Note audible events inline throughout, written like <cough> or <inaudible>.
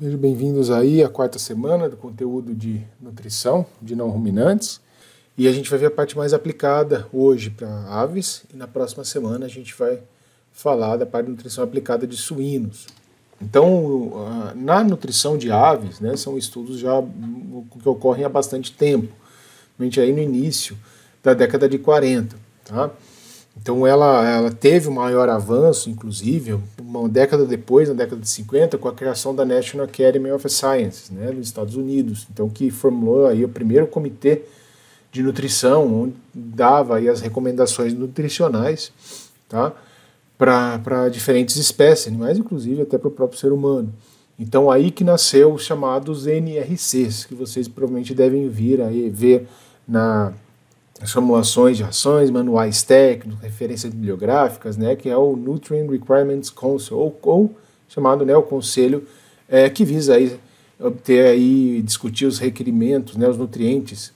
Sejam bem-vindos aí à quarta semana do conteúdo de nutrição de não ruminantes. E a gente vai ver a parte mais aplicada hoje para aves e na próxima semana a gente vai falar da parte de nutrição aplicada de suínos. Então, na nutrição de aves, né, são estudos já que ocorrem há bastante tempo, principalmente aí no início da década de 40, tá? Então ela, ela teve o maior avanço, inclusive, é uma década depois, na década de 50, com a criação da National Academy of Sciences, né, nos Estados Unidos, então que formulou aí o primeiro comitê de nutrição, onde dava aí as recomendações nutricionais, tá, para diferentes espécies animais, inclusive até para o próprio ser humano. Então aí que nasceu os chamados NRCs, que vocês provavelmente devem vir aí ver na as formulações de rações, manuais técnicos, referências bibliográficas, né, que é o Nutrient Requirements Council, ou, ou chamado né, o Conselho, é, que visa aí obter aí, discutir os requerimentos, né, os nutrientes,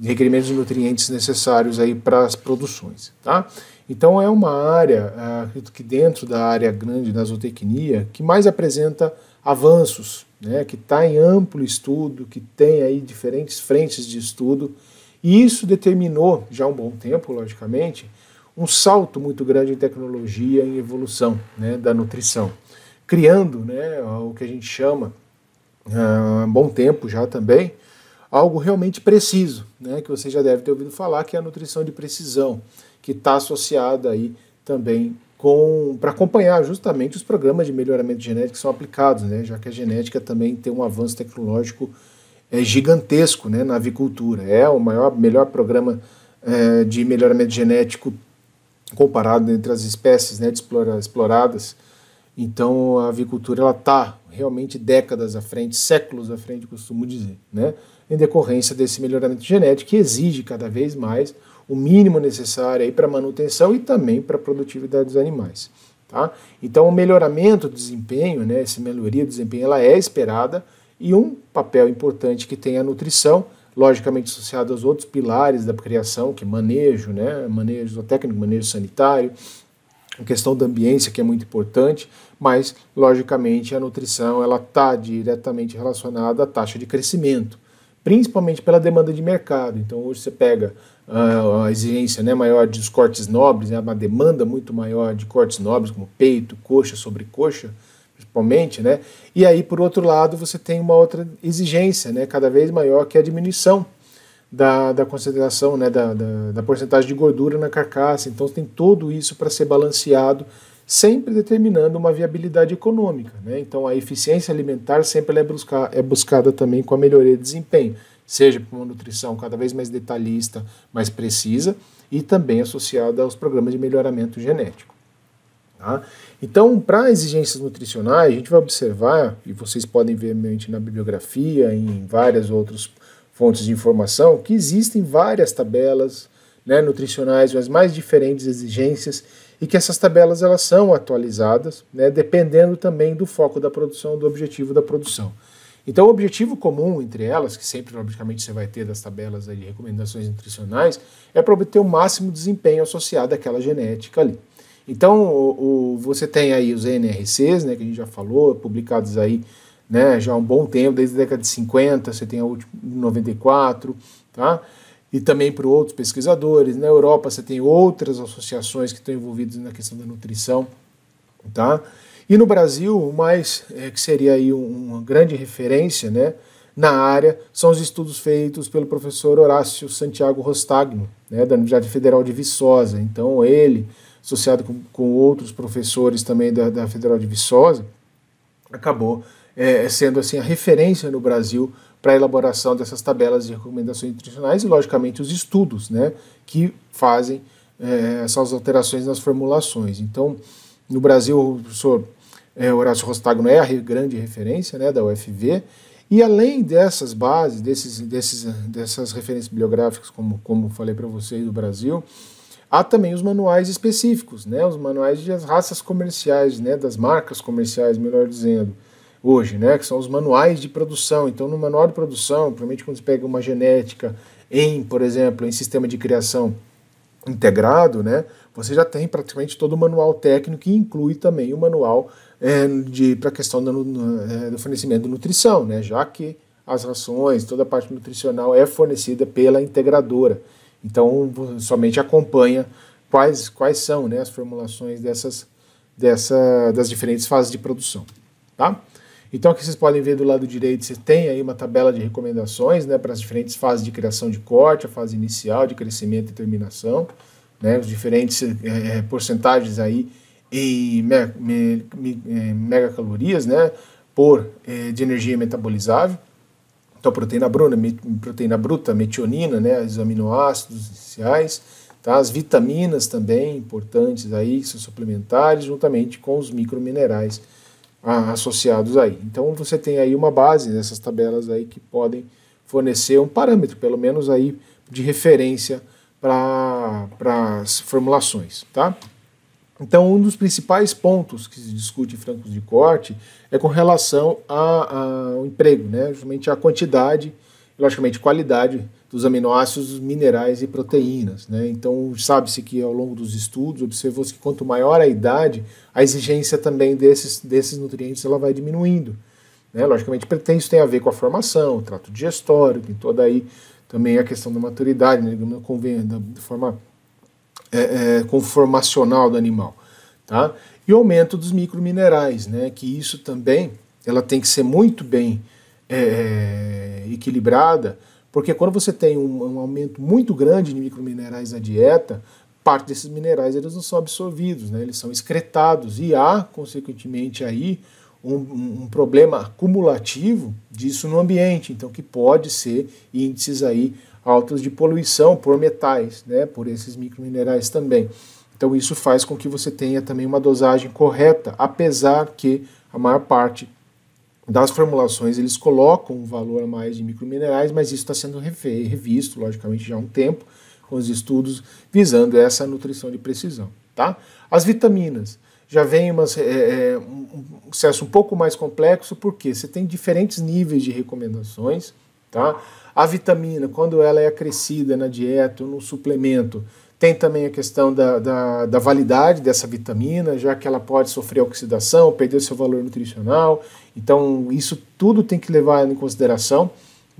requerimentos de nutrientes necessários aí para as produções, tá? Então é uma área, ah, acredito que dentro da área grande da zootecnia, que mais apresenta avanços, né, que está em amplo estudo, que tem aí diferentes frentes de estudo, e isso determinou, já há um bom tempo, logicamente, um salto muito grande em tecnologia, em evolução né, da nutrição, criando né, o que a gente chama, ah, há um bom tempo já também, algo realmente preciso, né, que você já deve ter ouvido falar, que é a nutrição de precisão, que está associada aí também com para acompanhar justamente os programas de melhoramento genético que são aplicados, né, já que a genética também tem um avanço tecnológico é gigantesco né, na avicultura. É o maior, melhor programa é, de melhoramento genético comparado entre as espécies né, explora, exploradas. Então a avicultura ela está realmente décadas à frente, séculos à frente, costumo dizer, né? em decorrência desse melhoramento genético que exige cada vez mais o mínimo necessário para manutenção e também para a produtividade dos animais. Tá? Então o melhoramento do desempenho, né, essa melhoria do desempenho, ela é esperada, e um papel importante que tem a nutrição, logicamente associado aos outros pilares da criação, que é manejo, né? manejo zootécnico, manejo sanitário, a questão da ambiência, que é muito importante, mas, logicamente, a nutrição ela está diretamente relacionada à taxa de crescimento, principalmente pela demanda de mercado. Então, hoje você pega ah, a exigência né, maior dos cortes nobres, né, uma demanda muito maior de cortes nobres, como peito, coxa, sobrecoxa, coxa principalmente, né? E aí, por outro lado, você tem uma outra exigência, né? Cada vez maior que é a diminuição da, da concentração, né? Da, da, da porcentagem de gordura na carcaça. Então, tem tudo isso para ser balanceado, sempre determinando uma viabilidade econômica, né? Então, a eficiência alimentar sempre é, buscar, é buscada também com a melhoria de desempenho, seja por uma nutrição cada vez mais detalhista, mais precisa, e também associada aos programas de melhoramento genético. Tá? Então, para exigências nutricionais, a gente vai observar, e vocês podem ver na bibliografia, em várias outras fontes de informação, que existem várias tabelas né, nutricionais, as mais diferentes exigências, e que essas tabelas elas são atualizadas, né, dependendo também do foco da produção, do objetivo da produção. Então, o objetivo comum entre elas, que sempre, logicamente, você vai ter das tabelas de recomendações nutricionais, é para obter o máximo desempenho associado àquela genética ali. Então, o, o, você tem aí os NRCs, né, que a gente já falou, publicados aí né, já há um bom tempo, desde a década de 50, você tem a última, 94, tá? e também para outros pesquisadores. Na Europa você tem outras associações que estão envolvidas na questão da nutrição, tá? E no Brasil, o mais é, que seria aí um, uma grande referência, né, na área, são os estudos feitos pelo professor Horácio Santiago Rostagno, né, da Universidade Federal de Viçosa. Então ele associado com, com outros professores também da, da Federal de Viçosa, acabou é, é sendo assim a referência no Brasil para a elaboração dessas tabelas de recomendações nutricionais e, logicamente, os estudos né, que fazem é, essas alterações nas formulações. Então, no Brasil, o professor é, Horácio Rostagno é a grande referência né, da UFV, e além dessas bases, desses, desses, dessas referências bibliográficas, como, como falei para vocês, do Brasil, Há também os manuais específicos, né? Os manuais das raças comerciais, né? Das marcas comerciais, melhor dizendo, hoje, né? Que são os manuais de produção. Então, no manual de produção, provavelmente quando você pega uma genética em, por exemplo, em sistema de criação integrado, né? Você já tem praticamente todo o manual técnico que inclui também o manual é, eh, para a questão do, eh, do fornecimento de nutrição, né? Já que as rações, toda a parte nutricional é fornecida pela integradora. Então, somente acompanha quais, quais são né, as formulações dessas, dessa, das diferentes fases de produção. Tá? Então, aqui vocês podem ver do lado direito, você tem aí uma tabela de recomendações né, para as diferentes fases de criação de corte, a fase inicial de crescimento e terminação, né, os diferentes é, é porcentagens aí em me, me, me, é, megacalorias né, por, é, de energia metabolizável. Então, proteína bruna, proteína bruta, metionina, né, os aminoácidos essenciais, tá? as vitaminas também importantes aí, que são suplementares, juntamente com os microminerais ah, associados aí. Então, você tem aí uma base nessas tabelas aí que podem fornecer um parâmetro, pelo menos aí, de referência para as formulações, tá? Então, um dos principais pontos que se discute em francos de corte é com relação ao emprego, né? justamente a quantidade, logicamente qualidade dos aminoácidos, minerais e proteínas. Né? Então, sabe-se que ao longo dos estudos observou-se que quanto maior a idade, a exigência também desses, desses nutrientes ela vai diminuindo. Né? Logicamente, isso tem a ver com a formação, o trato digestório, tem toda aí também a questão da maturidade, né? da forma é, é, conformacional do animal. Tá? E o aumento dos microminerais, né, que isso também ela tem que ser muito bem é, é equilibrada, porque quando você tem um, um, aumento muito grande de microminerais na dieta, parte desses minerais eles não são absorvidos, né, eles são excretados e há, consequentemente, aí um, um problema acumulativo disso no ambiente, então que pode ser índices aí altos de poluição por metais, né, por esses microminerais também. Então isso faz com que você tenha também uma dosagem correta, apesar que a maior parte das formulações eles colocam um valor a mais de microminerais, mas isso está sendo revisto, logicamente, já há um tempo, com os estudos visando essa nutrição de precisão. Tá? As vitaminas já vem umas, é, é um processo um pouco mais complexo, porque você tem diferentes níveis de recomendações. Tá? A vitamina, quando ela é acrescida na dieta ou no suplemento, tem também a questão da, da, da, validade dessa vitamina, já que ela pode sofrer oxidação, perder seu valor nutricional. Então, isso tudo tem que levar em consideração.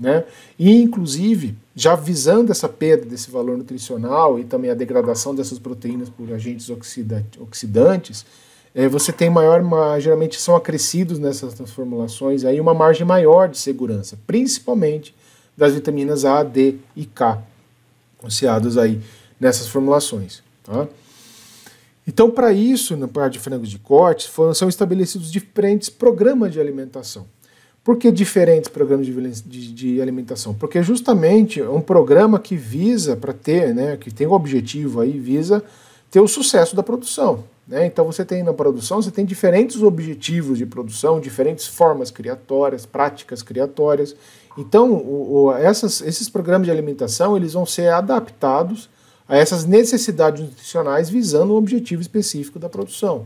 Né? E, inclusive, já visando essa perda desse valor nutricional e também a degradação dessas proteínas por agentes oxida oxidantes, é, você tem maior, uma, geralmente são acrescidos nessas formulações aí uma margem maior de segurança, principalmente das vitaminas A, D e K, associadas aí nessas formulações. Tá? Então, para isso, na parte de frangos de corte, foram, são estabelecidos diferentes programas de alimentação. Por que diferentes programas de, de, de alimentação? Porque é justamente é um programa que visa para ter, né, que tem o objetivo aí, visa ter o sucesso da produção. Né? Então você tem na produção, você tem diferentes objetivos de produção, diferentes formas criatórias, práticas criatórias. Então o, o, essas, esses programas de alimentação eles vão ser adaptados a essas necessidades nutricionais visando um objetivo específico da produção.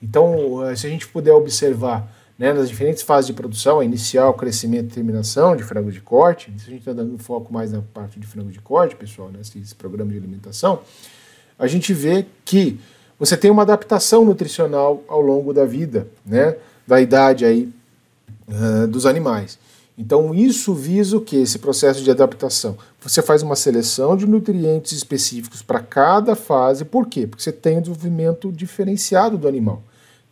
Então eh, se a gente puder observar né, nas diferentes fases de produção, inicial, crescimento e terminação de frango de corte. a gente está dando foco mais na parte de frango de corte, pessoal, nesse né, programa de alimentação. A gente vê que você tem uma adaptação nutricional ao longo da vida, né, da idade aí uh, dos animais. Então isso visa o que esse processo de adaptação? Você faz uma seleção de nutrientes específicos para cada fase. Por quê? Porque você tem um desenvolvimento diferenciado do animal.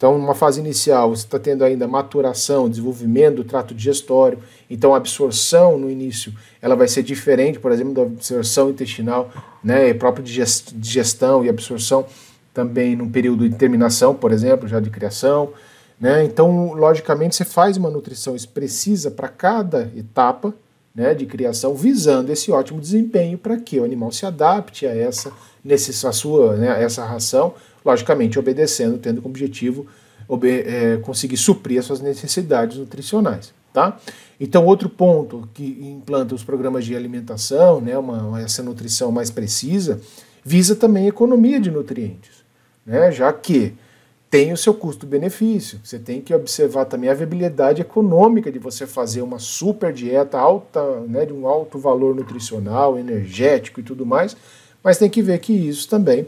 Então, numa fase inicial, você está tendo ainda maturação, desenvolvimento do trato digestório, então a absorção no início ela vai ser diferente, por exemplo, da absorção intestinal, né, e própria digestão e absorção também num período de terminação, por exemplo, já de criação. Né? Então, logicamente, você faz uma nutrição precisa para cada etapa né, de criação, visando esse ótimo desempenho para que o animal se adapte a essa, nesse, a sua, né, essa ração, logicamente obedecendo, tendo como objetivo é, conseguir suprir as suas necessidades nutricionais. Tá? Então, outro ponto que implanta os programas de alimentação, né, uma, essa nutrição mais precisa, visa também a economia de nutrientes, né, já que tem o seu custo-benefício. Você tem que observar também a viabilidade econômica de você fazer uma super dieta alta, né, de um alto valor nutricional, energético e tudo mais, mas tem que ver que isso também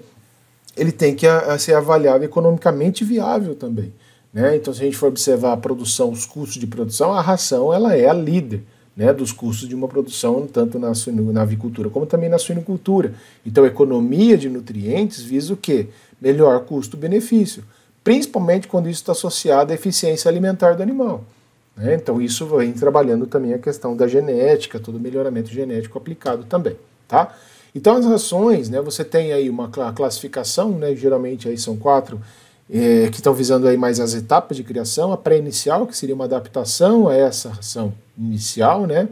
ele tem que a, eh, a ser avaliado economicamente viável também. Né? Então, se a gente for observar a produção, os custos de produção, a ração ela é a líder né, dos custos de uma produção, tanto na, na avicultura como também na suinicultura. Então, a economia de nutrientes visa o quê? Melhor custo-benefício, principalmente quando isso está associado à eficiência alimentar do animal. Né? Então, isso vem trabalhando também a questão da genética, todo melhoramento genético aplicado também. Tá? Então as rações, né, você tem aí uma classificação, né, geralmente aí são quatro é, que estão visando aí mais as etapas de criação, a pré-inicial, que seria uma adaptação a essa ração inicial, né?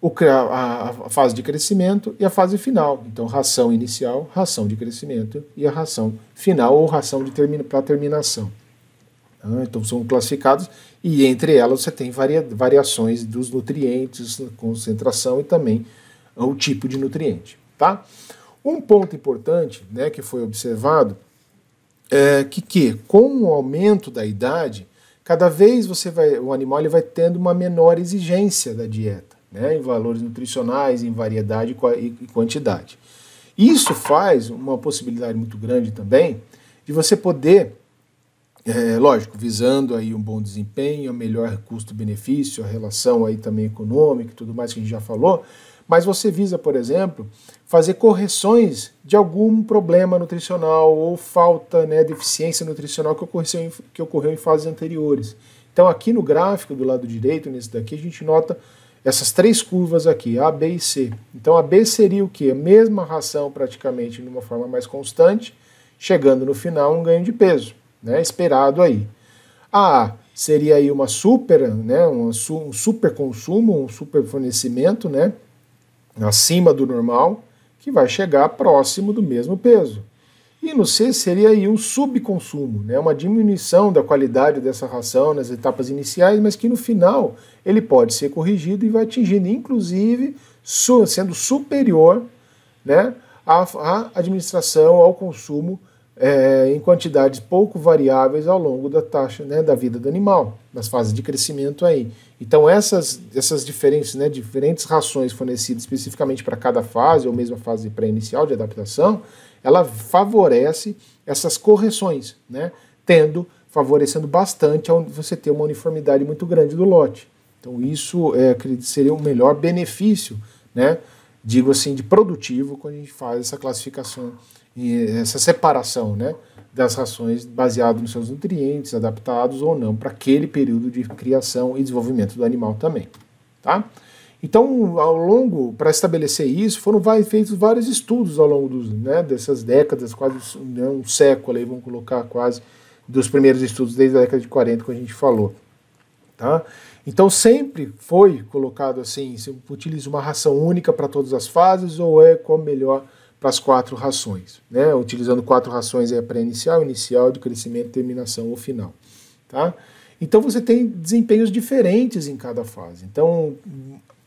O, a, a fase de crescimento e a fase final. Então, ração inicial, ração de crescimento e a ração final ou ração para terminação. Ah, então são classificados e entre elas você tem varia, variações dos nutrientes, concentração e também o tipo de nutriente tá? Um ponto importante, né, que foi observado é que, que com o aumento da idade, cada vez você vai, o animal ele vai tendo uma menor exigência da dieta, né, em valores nutricionais, em variedade e quantidade. Isso faz uma possibilidade muito grande também de você poder, é, lógico, visando aí um bom desempenho, um melhor custo-benefício, a relação aí também econômica e tudo mais que a gente já falou, mas você visa, por exemplo, fazer correções de algum problema nutricional ou falta, né, deficiência nutricional que ocorreu, em, que ocorreu em fases anteriores. Então, aqui no gráfico do lado direito, nesse daqui, a gente nota essas três curvas aqui, A, B e C. Então, a B seria o quê? A mesma ração praticamente de uma forma mais constante, chegando no final um ganho de peso, né, esperado aí. A, a seria aí uma super, né, um, super consumo, um super fornecimento, né, acima do normal que vai chegar próximo do mesmo peso. E no C seria aí um subconsumo, né? uma diminuição da qualidade dessa ração nas etapas iniciais, mas que no final ele pode ser corrigido e vai atingindo, inclusive, su sendo superior né, à, à, administração, ao consumo é, em quantidades pouco variáveis ao longo da taxa né, da vida do animal, nas fases de crescimento aí. Então, essas, essas diferentes, né, diferentes rações fornecidas especificamente para cada fase, ou mesmo a fase pré-inicial de adaptação, ela favorece essas correções, né, tendo, favorecendo bastante você ter uma uniformidade muito grande do lote. Então, isso é, seria o melhor benefício, né, digo assim, de produtivo, quando a gente faz essa classificação essa separação né, das rações baseado nos seus nutrientes, adaptados ou não, para aquele período de criação e desenvolvimento do animal também. Tá? Então, ao longo, para estabelecer isso, foram feitos vários estudos ao longo dos, né, dessas décadas, quase né, um século, aí, vamos colocar quase, dos primeiros estudos desde a década de 40 que a gente falou. Tá? Então, sempre foi colocado assim: se utiliza uma ração única para todas as fases ou é qual melhor para as quatro rações, né? utilizando quatro rações é pré-inicial, inicial, de crescimento, terminação ou final. Tá? Então você tem desempenhos diferentes em cada fase. Então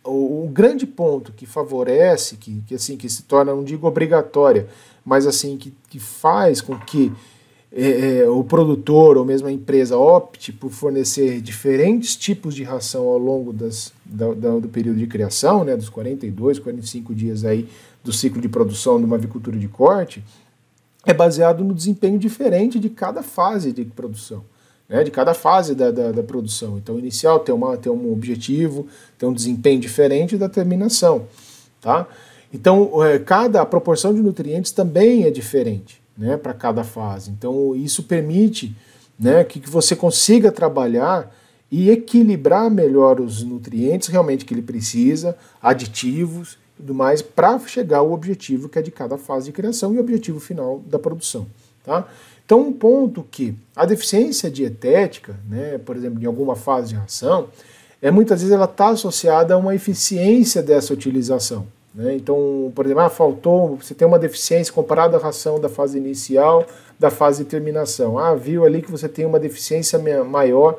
o, o grande ponto que favorece, que, que, assim que se torna, não digo obrigatória, mas assim que, que faz com que é, é o produtor ou mesmo a empresa opte por fornecer diferentes tipos de ração ao longo das, da, da, do período de criação, né, dos 42, 45 dias aí do ciclo de produção de uma avicultura de corte, é baseado no desempenho diferente de cada fase de produção. Né, de cada fase da, da, da, produção. Então, inicial tem, uma, tem um objetivo, tem um desempenho diferente da terminação. Tá? Então, é, cada a proporção de nutrientes também é diferente né, para cada fase. Então, isso permite né, que, que você consiga trabalhar e equilibrar melhor os nutrientes realmente que ele precisa, aditivos tudo mais, para chegar ao objetivo que é de cada fase de criação e o objetivo final da produção. Tá? Então, um ponto que a deficiência dietética, né, por exemplo, em alguma fase de ração, é muitas vezes ela está associada a uma eficiência dessa utilização. Né? Então, por exemplo, ah, faltou, você tem uma deficiência comparada à ração da fase inicial, da fase de terminação. Ah, viu ali que você tem uma deficiência maior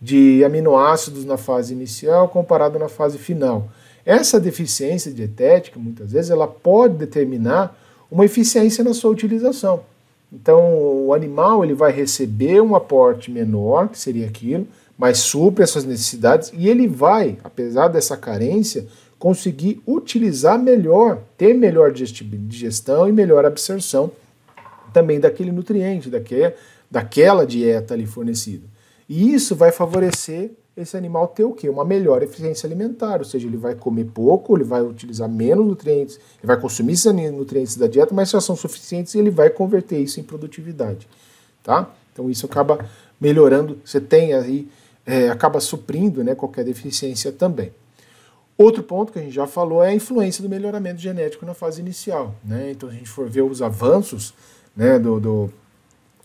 de aminoácidos na fase inicial comparado na fase final. Essa deficiência dietética, muitas vezes, ela pode determinar uma eficiência na sua utilização. Então, o animal ele vai receber um aporte menor, que seria aquilo, mas supre essas suas necessidades e ele vai, apesar dessa carência, conseguir utilizar melhor, ter melhor digestão e melhor absorção também daquele nutriente, daquela dieta ali fornecida. E isso vai favorecer esse animal ter o quê? Uma melhor eficiência alimentar, ou seja, ele vai comer pouco, ele vai utilizar menos nutrientes, ele vai consumir esses nutrientes da dieta, mas já são suficientes e ele vai converter isso em produtividade, tá? Então isso acaba melhorando, você tem aí, é, acaba suprindo né, qualquer deficiência também. Outro ponto que a gente já falou é a influência do melhoramento genético na fase inicial, né? Então se a gente for ver os avanços né, do, do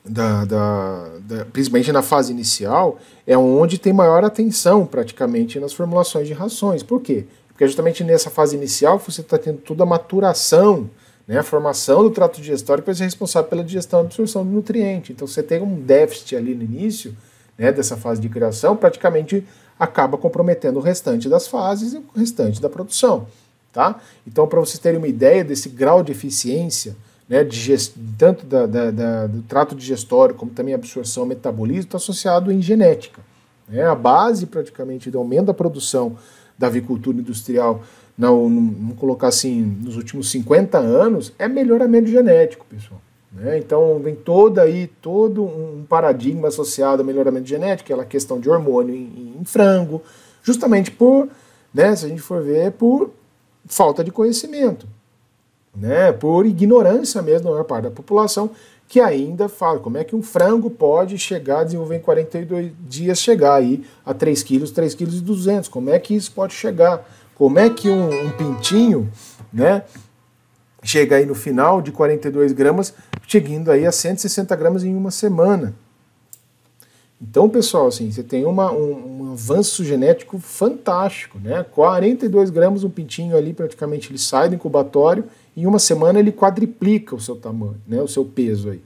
da, da, da, principalmente na fase inicial, é onde tem maior atenção praticamente nas formulações de rações. Por quê? Porque justamente nessa fase inicial você está tendo toda a maturação, né, a formação do trato digestório que vai ser responsável pela digestão e absorção do nutriente. Então você tem um déficit ali no início né, dessa fase de criação, praticamente acaba comprometendo o restante das fases e o restante da produção. Tá? Então, para vocês terem uma ideia desse grau de eficiência né, tanto da, da, da, do trato digestório como também absorção, metabolismo, está associado em genética. Né? A base praticamente do aumento da produção da avicultura industrial, não, vamos colocar assim, nos últimos 50 anos, é melhoramento genético, pessoal. Né? Então vem todo aí, todo um paradigma associado ao melhoramento genético, aquela questão de hormônio em, em frango, justamente por, né, se a gente for ver, é por falta de conhecimento né, por ignorância mesmo da maior parte da população, que ainda fala como é que um frango pode chegar, desenvolver em 42 dias, chegar aí a 3 quilos, 3 quilos e 200, como é que isso pode chegar? Como é que um, um pintinho, né, chega aí no final de 42 gramas, chegando aí a 160 gramas em uma semana. Então, pessoal, assim, você tem uma, um, um, avanço genético fantástico, né? 42 gramas, um pintinho ali praticamente ele sai do incubatório em uma semana ele quadriplica o seu tamanho, né, o seu peso aí.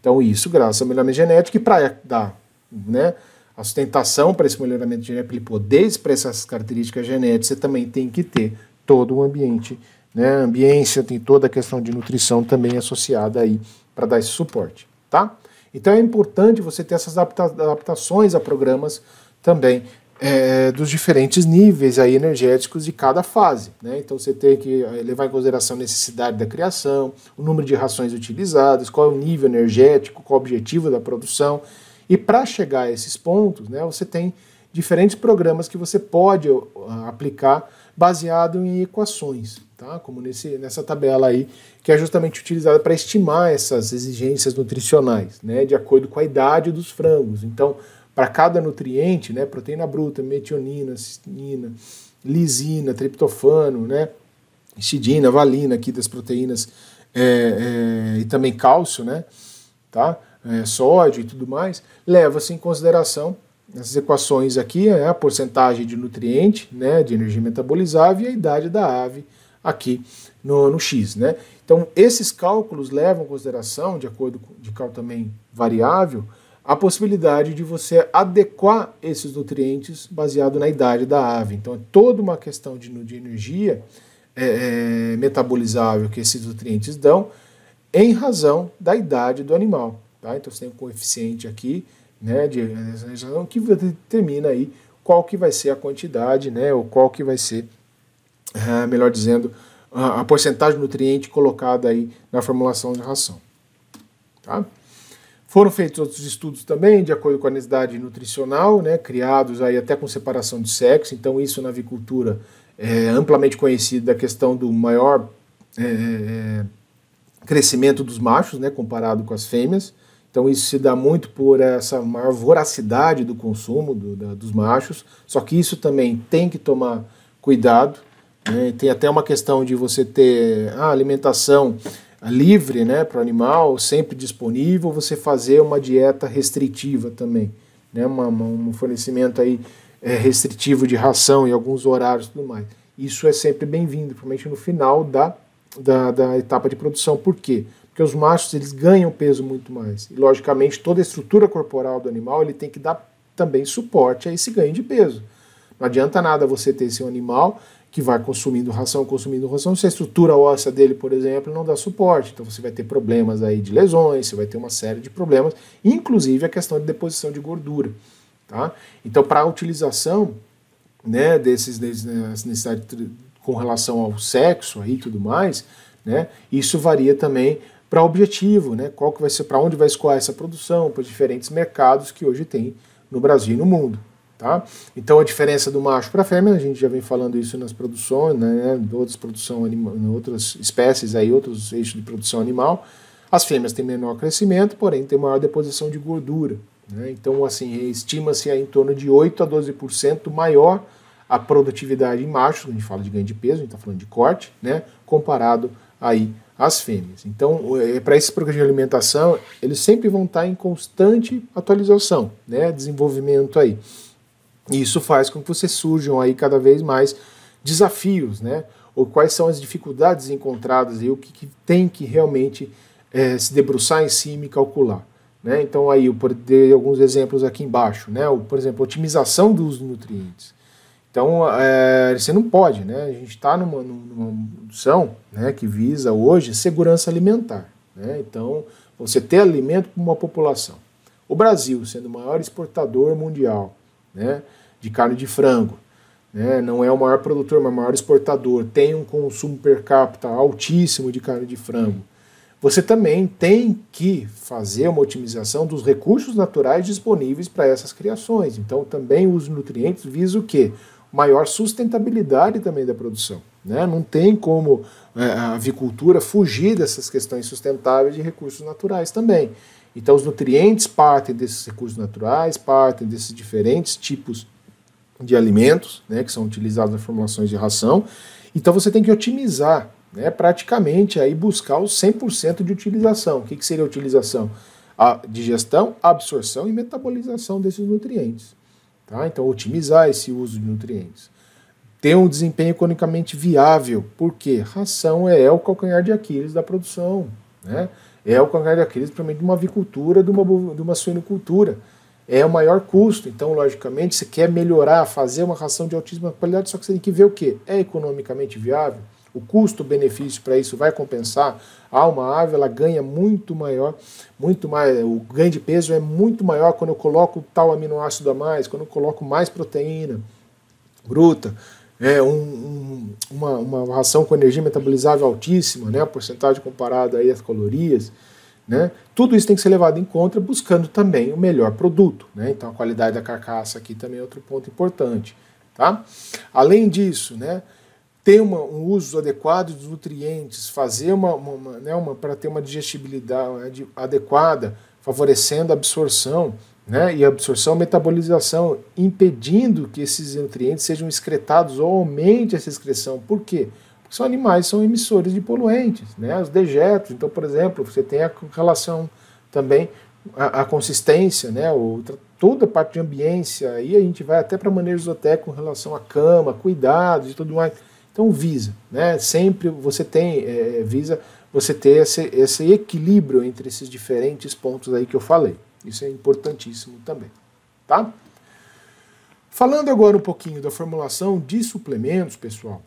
Então isso graças ao melhoramento genético e para é, dar, né, a sustentação para esse melhoramento genético, ele poder expressar essas características genéticas, você também tem que ter todo o ambiente, né, ambiência, tem toda a questão de nutrição também associada aí para dar esse suporte, tá? Então é importante você ter essas adaptações a programas também é, dos diferentes níveis aí energéticos de cada fase. Né? Então você tem que é, levar em consideração a necessidade da criação, o número de rações utilizadas, qual é o nível energético, qual é o objetivo da produção. E para chegar a esses pontos, né, você tem diferentes programas que você pode aplicar baseado em equações, tá? como nesse, nessa tabela aí, que é justamente utilizada para estimar essas exigências nutricionais, né? de acordo com a idade dos frangos. Então, para cada nutriente, né, proteína bruta, metionina, cistina, lisina, triptofano, né, histidina, valina aqui das proteínas é, é, e também cálcio, né, tá, é, sódio e tudo mais, leva-se em consideração essas equações aqui, né, a porcentagem de nutriente, né, de energia metabolizável e a idade da ave aqui no, no X, né. Então, esses cálculos levam em consideração, de acordo com de cal também variável, a possibilidade de você adequar esses nutrientes baseado na idade da ave. Então, é toda uma questão de, de energia é, é, metabolizável que esses nutrientes dão em razão da idade do animal. Tá? Então, você tem um coeficiente aqui né, de razão que determina aí qual que vai ser a quantidade, né, ou qual que vai ser, é, melhor dizendo, a, a porcentagem de nutriente colocada aí na formulação de ração. Tá? Foram feitos outros estudos também, de acordo com a necessidade nutricional, né, criados aí até com separação de sexo, então isso na avicultura é amplamente conhecido da questão do maior é, é, crescimento dos machos, né, comparado com as fêmeas. Então isso se dá muito por essa maior voracidade do consumo do, da, dos machos, só que isso também tem que tomar cuidado, né, tem até uma questão de você ter a ah, alimentação livre né, para o animal, sempre disponível, você fazer uma dieta restritiva também, né, uma, uma, um fornecimento aí, é, restritivo de ração e alguns horários e tudo mais. Isso é sempre bem-vindo, principalmente no final da, da, da, etapa de produção. Por quê? Porque os machos eles ganham peso muito mais. E, logicamente, toda a estrutura corporal do animal ele tem que dar também suporte a esse ganho de peso. Não adianta nada você ter esse animal que vai consumindo ração, consumindo ração, se a estrutura óssea dele, por exemplo, não dá suporte. Então você vai ter problemas aí de lesões, você vai ter uma série de problemas, inclusive a questão de deposição de gordura. Tá? Então, para a utilização né, desses, desses né, necessidades com relação ao sexo e tudo mais, né, isso varia também para objetivo, né, qual que vai ser, para onde vai escoar essa produção, para os diferentes mercados que hoje tem no Brasil e no mundo. Tá? Então a diferença do macho para a fêmea, a gente já vem falando isso nas produções, né, outras produção anima, outras espécies aí, outros eixos de produção animal. As fêmeas têm menor crescimento, porém têm maior deposição de gordura. Né? Então assim, estima-se em torno de 8 a 12% maior a produtividade em machos, a gente fala de ganho de peso, a gente está falando de corte, né, comparado aí às fêmeas. Então, é, é para esses programas de alimentação, eles sempre vão estar tá em constante atualização, né, desenvolvimento aí. E isso faz com que você surjam aí cada vez mais desafios, né? Ou quais são as dificuldades encontradas e o que, que tem que realmente é, se debruçar em cima si e calcular. Né? Então aí eu dei alguns exemplos aqui embaixo, né? Por exemplo, otimização dos nutrientes. Então é, você não pode, né? A gente está numa, numa produção né, que visa hoje segurança alimentar. Né? Então você ter alimento para uma população. O Brasil sendo o maior exportador mundial, né? de carne de frango. Né? Não é o maior produtor, mas o maior exportador. Tem um consumo per capita altíssimo de carne de frango. Você também tem que fazer uma otimização dos recursos naturais disponíveis para essas criações. Então, também os nutrientes visa o quê? Maior sustentabilidade também da produção. Né? Não tem como é, a avicultura fugir dessas questões sustentáveis de recursos naturais também. Então, os nutrientes partem desses recursos naturais, partem desses diferentes tipos de de alimentos, né, que são utilizados nas formulações de ração. Então você tem que otimizar, né, praticamente aí buscar os 100% de utilização. O que, que seria a utilização? A digestão, absorção e metabolização desses nutrientes. Tá? Então otimizar esse uso de nutrientes. Ter um desempenho economicamente viável, porque ração é o calcanhar de Aquiles da produção, né? é o calcanhar de Aquiles, principalmente de uma avicultura, de uma, de uma suinocultura é o maior custo. Então, logicamente, você quer melhorar, fazer uma ração de altíssima qualidade, só que você tem que ver o que é economicamente viável. O custo-benefício para isso vai compensar. Há uma ave, ela ganha muito maior, muito mais, o ganho de peso é muito maior quando eu coloco tal aminoácido a mais, quando eu coloco mais proteína bruta, é, um, um, uma, uma ração com energia metabolizável altíssima, né, a porcentagem comparada aí às calorias. Né? Tudo isso tem que ser levado em conta buscando também o melhor produto. Né? Então a qualidade da carcaça aqui também é outro ponto importante. Tá? Além disso, né, ter uma, um uso adequado dos nutrientes, fazer uma, uma, uma, né, uma para ter uma digestibilidade adequada, favorecendo a absorção né, e absorção, metabolização, impedindo que esses nutrientes sejam excretados ou aumente essa excreção. Por quê? são animais, são emissores de poluentes, né? os dejetos. Então, por exemplo, você tem a relação também, a, a consistência, né? o, toda a parte de ambiência, aí a gente vai até para maneiras esotérica com relação à cama, cuidados e tudo mais. Então, visa, né? sempre você tem, é, é, visa você ter esse, esse equilíbrio entre esses diferentes pontos aí que eu falei. Isso é importantíssimo também, tá? Falando agora um pouquinho da formulação de suplementos, pessoal,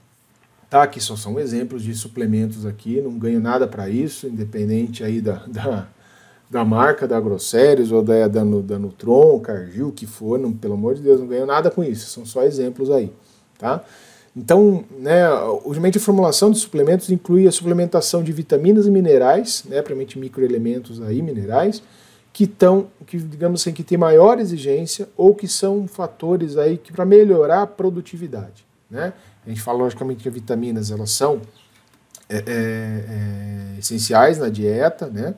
Tá? Que só são exemplos de suplementos aqui, não ganho nada para isso, independente aí da, <laughs> da, da marca da Grosseries ou da, da, da Nutron, Cargill, que for, não, pelo amor de Deus, não ganho nada com isso, são só exemplos aí, tá? Então, né, ultimamente a formulação de suplementos inclui a suplementação de vitaminas e minerais, né, principalmente microelementos aí, minerais, que estão, que digamos assim, que tem maior exigência ou que são fatores aí que para melhorar a produtividade, né? a gente fala logicamente que as vitaminas elas são é, é, é, essenciais na dieta, né?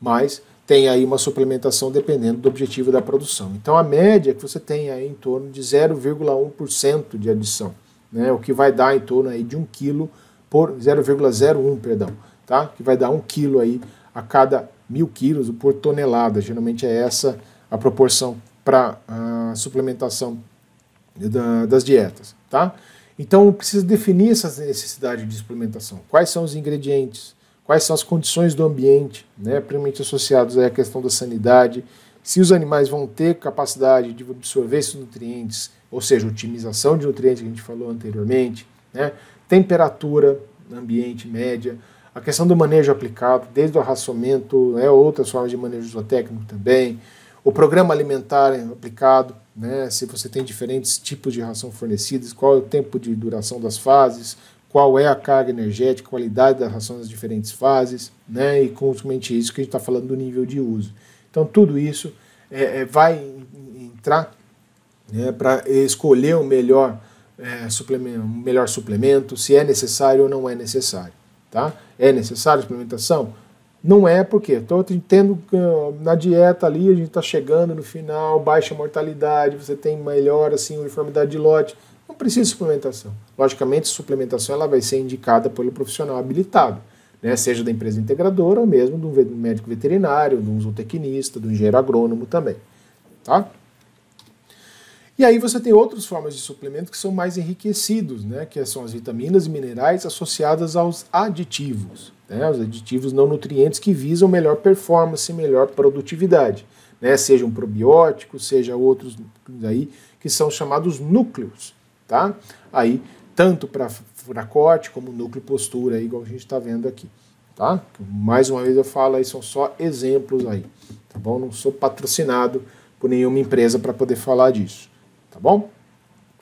Mas tem aí uma suplementação dependendo do objetivo da produção. Então a média é que você tem aí em torno de 0,1% de adição, né? O que vai dar em torno aí de 1 quilo por 0,01, perdão, tá? Que vai dar 1 quilo aí a cada mil quilos por tonelada. Geralmente é essa a proporção para a suplementação da, das dietas, tá? Então precisa definir essa necessidade de experimentação. Quais são os ingredientes? Quais são as condições do ambiente, né, principalmente associados à questão da sanidade, se os animais vão ter capacidade de absorver esses nutrientes, ou seja, otimização de nutrientes que a gente falou anteriormente, né, temperatura ambiente média, a questão do manejo aplicado, desde o arraçamento, né, outras formas de manejo zootécnico também, o programa alimentar né, aplicado, né? se você tem diferentes tipos de ração fornecidas, qual é o tempo de duração das fases, qual é a carga energética, qualidade da ração nas diferentes fases, né? e consequentemente é isso que a gente está falando do nível de uso. Então tudo isso é, é, vai entrar né, para escolher o melhor, é, suplemento, melhor suplemento, se é necessário ou não é necessário. Tá? É necessário a suplementação? Não é porque então, estou tendo ah, na dieta ali, a gente está chegando no final, baixa mortalidade, você tem melhor assim, uniformidade de lote. Não precisa de suplementação. Logicamente, suplementação ela vai ser indicada pelo profissional habilitado, né? seja da empresa integradora ou mesmo do médico veterinário, do zootecnista, do engenheiro agrônomo também. Tá? E aí você tem outras formas de suplemento que são mais enriquecidos, né? que são as vitaminas e minerais associadas aos aditivos né, os aditivos não nutrientes que visam melhor performance, melhor produtividade, né, seja um probiótico, seja outros aí que são chamados núcleos, tá? Aí tanto para fracote como núcleo postura, aí, igual a gente está vendo aqui, tá? Mais uma vez eu falo, aí são só exemplos aí, tá bom? Não sou patrocinado por nenhuma empresa para poder falar disso, tá bom?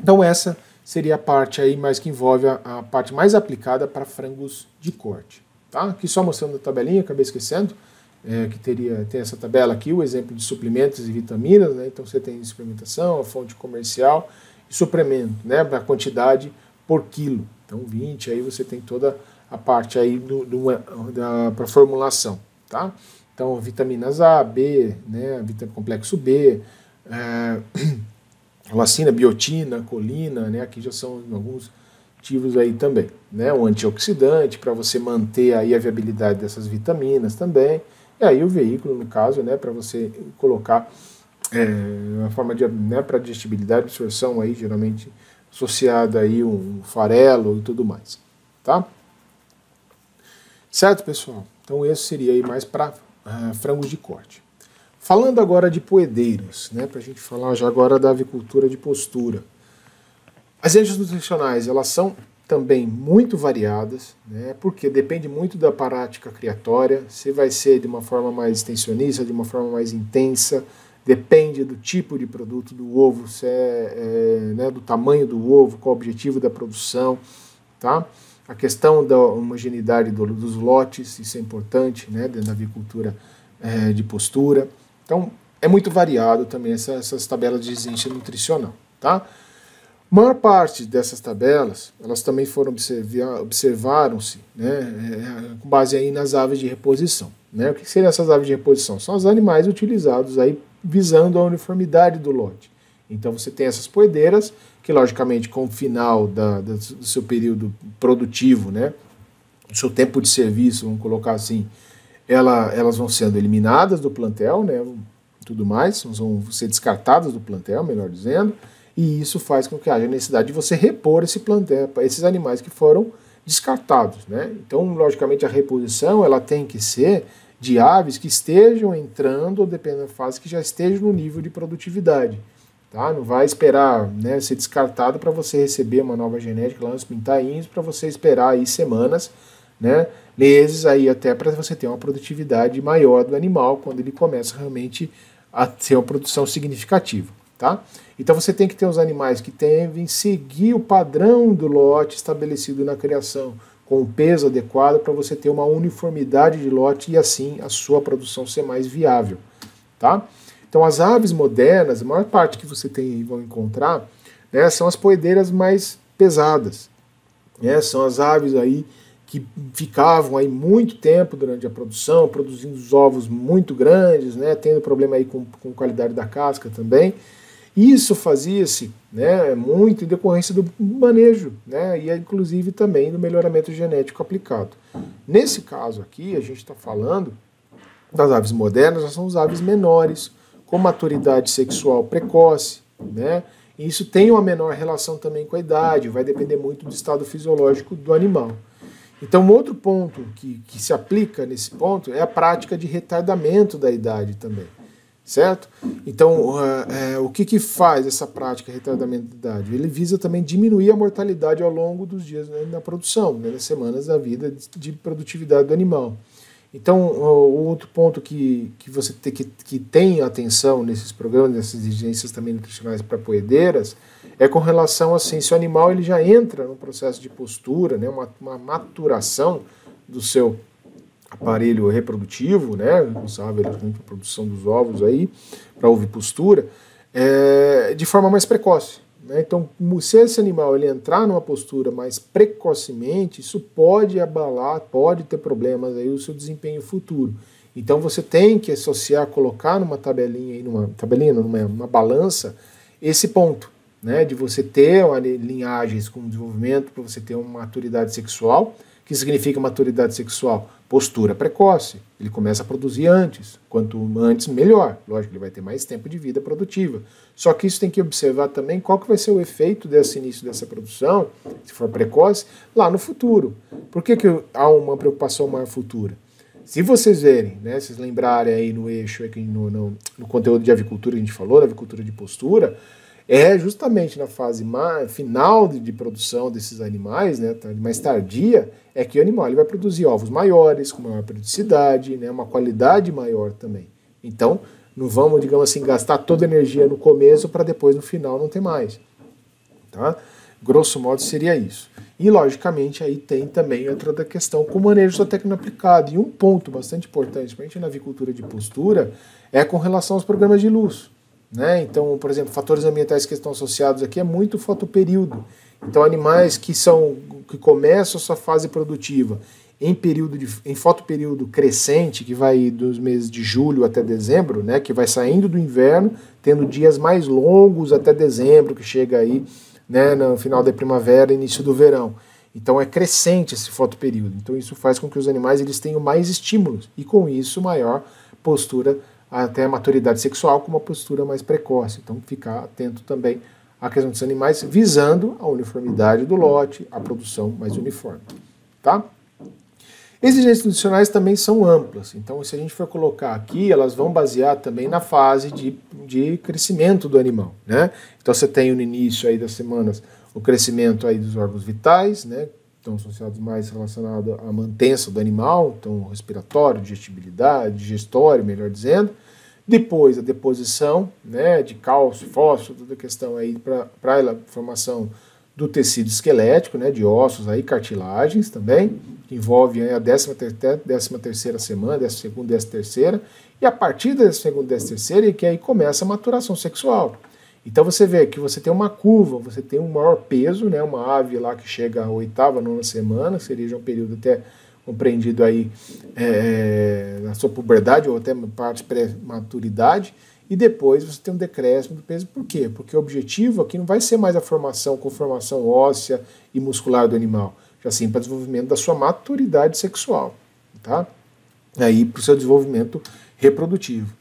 Então essa seria a parte aí mais que envolve a, a parte mais aplicada para frangos de corte. Tá? Aqui só mostrando a tabelinha, acabei esquecendo, é, que teria, tem essa tabela aqui, o exemplo de suplementos e vitaminas, né? então você tem suplementação, a fonte comercial e suplemento, né? a quantidade por quilo. Então 20, aí você tem toda a parte aí do, do da, para formulação. Tá? Então vitaminas A, B, né? complexo B, é, <clears throat> lacina, biotina, colina, né? aqui já são alguns ativos aí também, né? O antioxidante para você manter aí a viabilidade dessas vitaminas também. E aí o veículo, no caso, né, para você colocar é, uma forma de, né, para digestibilidade, absorção aí geralmente associada aí um farelo e tudo mais, tá? Certo, pessoal? Então esse seria aí mais para uh, ah, frangos de corte. Falando agora de poedeiros, né, para a gente falar já agora da avicultura de postura. As energias nutricionais, elas são também muito variadas, né, porque depende muito da prática criatória, se vai ser de uma forma mais extensionista, de uma forma mais intensa, depende do tipo de produto do ovo, se é, é né, do tamanho do ovo, qual o objetivo da produção, tá? A questão da homogeneidade do, dos lotes, isso é importante, né, dentro da avicultura é, de postura. Então, é muito variado também essa, essas tabelas de exigência nutricional, tá? maior parte dessas tabelas, elas também foram observaram-se, né, é, com base aí nas aves de reposição. Né? O que seriam essas aves de reposição? São os animais utilizados aí visando a uniformidade do lote. Então você tem essas poedeiras, que logicamente com o final da, da, do seu período produtivo, né, do seu tempo de serviço, vamos colocar assim, ela, elas vão sendo eliminadas do plantel, né, tudo mais, vão ser descartadas do plantel, melhor dizendo, e isso faz com que haja necessidade de você repor esse plantel, esses animais que foram descartados. Né? Então, logicamente, a reposição ela tem que ser de aves que estejam entrando, ou dependendo da fase, que já estejam no nível de produtividade. Tá? Não vai esperar né, ser descartado para você receber uma nova genética lá nos pintainhos, para você esperar aí semanas, né, meses aí até para você ter uma produtividade maior do animal quando ele começa realmente a ter uma produção significativa. Tá? Então você tem que ter os animais que devem seguir o padrão do lote estabelecido na criação, com o peso adequado para você ter uma uniformidade de lote e assim a sua produção ser mais viável, tá? Então as aves modernas, a maior parte que você tem vão encontrar, né, são as poedeiras mais pesadas, né? São as aves aí que ficavam aí muito tempo durante a produção, produzindo os ovos muito grandes, né? Tendo problema aí com, com qualidade da casca também. Isso fazia-se né, muito em decorrência do manejo né, e é, inclusive também do melhoramento genético aplicado. Nesse caso aqui, a gente está falando das aves modernas, são as aves menores, com maturidade sexual precoce, né? E isso tem uma menor relação também com a idade, vai depender muito do estado fisiológico do animal. Então, um outro ponto que, que se aplica nesse ponto é a prática de retardamento da idade também certo? Então, uh, uh, o que, que faz essa prática de retardamento de idade? Ele visa também diminuir a mortalidade ao longo dos dias né, na produção, né, nas semanas da vida de, de produtividade do animal. Então, o outro ponto que, que você tem que, que tem atenção nesses programas, nessas exigências também nutricionais para poedeiras, é com relação assim, se o animal ele já entra num processo de postura, né, uma, uma maturação do seu aparelho reprodutivo, né, responsável a produção dos ovos aí, para ovipostura, é, de forma mais precoce. Né? Então, se esse animal ele entrar numa postura mais precocemente, isso pode abalar, pode ter problemas aí o seu desempenho futuro. Então, você tem que associar, colocar numa tabelinha, aí, numa tabelinha, numa balança, esse ponto, né, de você ter uma, linhagens com desenvolvimento, para você ter uma maturidade sexual, que significa maturidade sexual Postura precoce, ele começa a produzir antes. Quanto antes, melhor. Lógico, ele vai ter mais tempo de vida produtiva. Só que isso tem que observar também qual que vai ser o efeito desse início dessa produção, se for precoce, lá no futuro. Por que, que há uma preocupação maior futura? Se vocês verem, né, vocês lembrarem aí no eixo, no, no, no conteúdo de avicultura que a gente falou, da avicultura de postura, é justamente na fase final de, de, produção desses animais, né, mais tardia, é que o animal ele vai produzir ovos maiores, com maior periodicidade, né, uma qualidade maior também. Então, não vamos, digamos assim, gastar toda a energia no começo para depois no final não ter mais. Tá? Grosso modo seria isso. E logicamente aí tem também outra da questão com o manejo da técnica aplicada. E um ponto bastante importante, principalmente na avicultura de postura, é com relação aos programas de luz. Né? Então, por exemplo, fatores ambientais que estão associados aqui é muito fotoperíodo. Então, animais que são que começam a sua fase produtiva em período de, em fotoperíodo crescente, que vai dos meses de julho até dezembro, né, que vai saindo do inverno, tendo dias mais longos até dezembro, que chega aí, né, no final da primavera, início do verão. Então é crescente esse fotoperíodo. Então isso faz com que os animais eles tenham mais estímulos e com isso maior postura até a maturidade sexual com uma postura mais precoce. Então, ficar atento também à questão dos animais, visando a uniformidade do lote, a produção mais uniforme. Tá? Exigências nutricionais também são amplas, então se a gente for colocar aqui, elas vão basear também na fase de, de crescimento do animal, né? Então você tem no início aí das semanas o crescimento aí dos órgãos vitais, né? Estão associados mais relacionado à manutenção do animal, então respiratório, digestibilidade, digestório, melhor dizendo. Depois, a deposição né, de cálcio, fósforo, toda a questão aí para a formação do tecido esquelético, né, de ossos aí, cartilagens também, que envolve aí, a 13 terceira, terceira semana, 12 segunda, 13 terceira, e a partir da 12 segunda, 13 terceira é que aí começa a maturação sexual. Então você vê que você tem uma curva, você tem um maior peso, né, uma ave lá que chega à oitava, nona semana, que seria um período até compreendido aí é, é, na sua puberdade ou até parte pré-maturidade, e depois você tem um decréscimo do peso. Por quê? Porque o objetivo aqui não vai ser mais a formação, conformação óssea e muscular do animal, já sim para o desenvolvimento da sua maturidade sexual, tá? Aí para o seu desenvolvimento reprodutivo,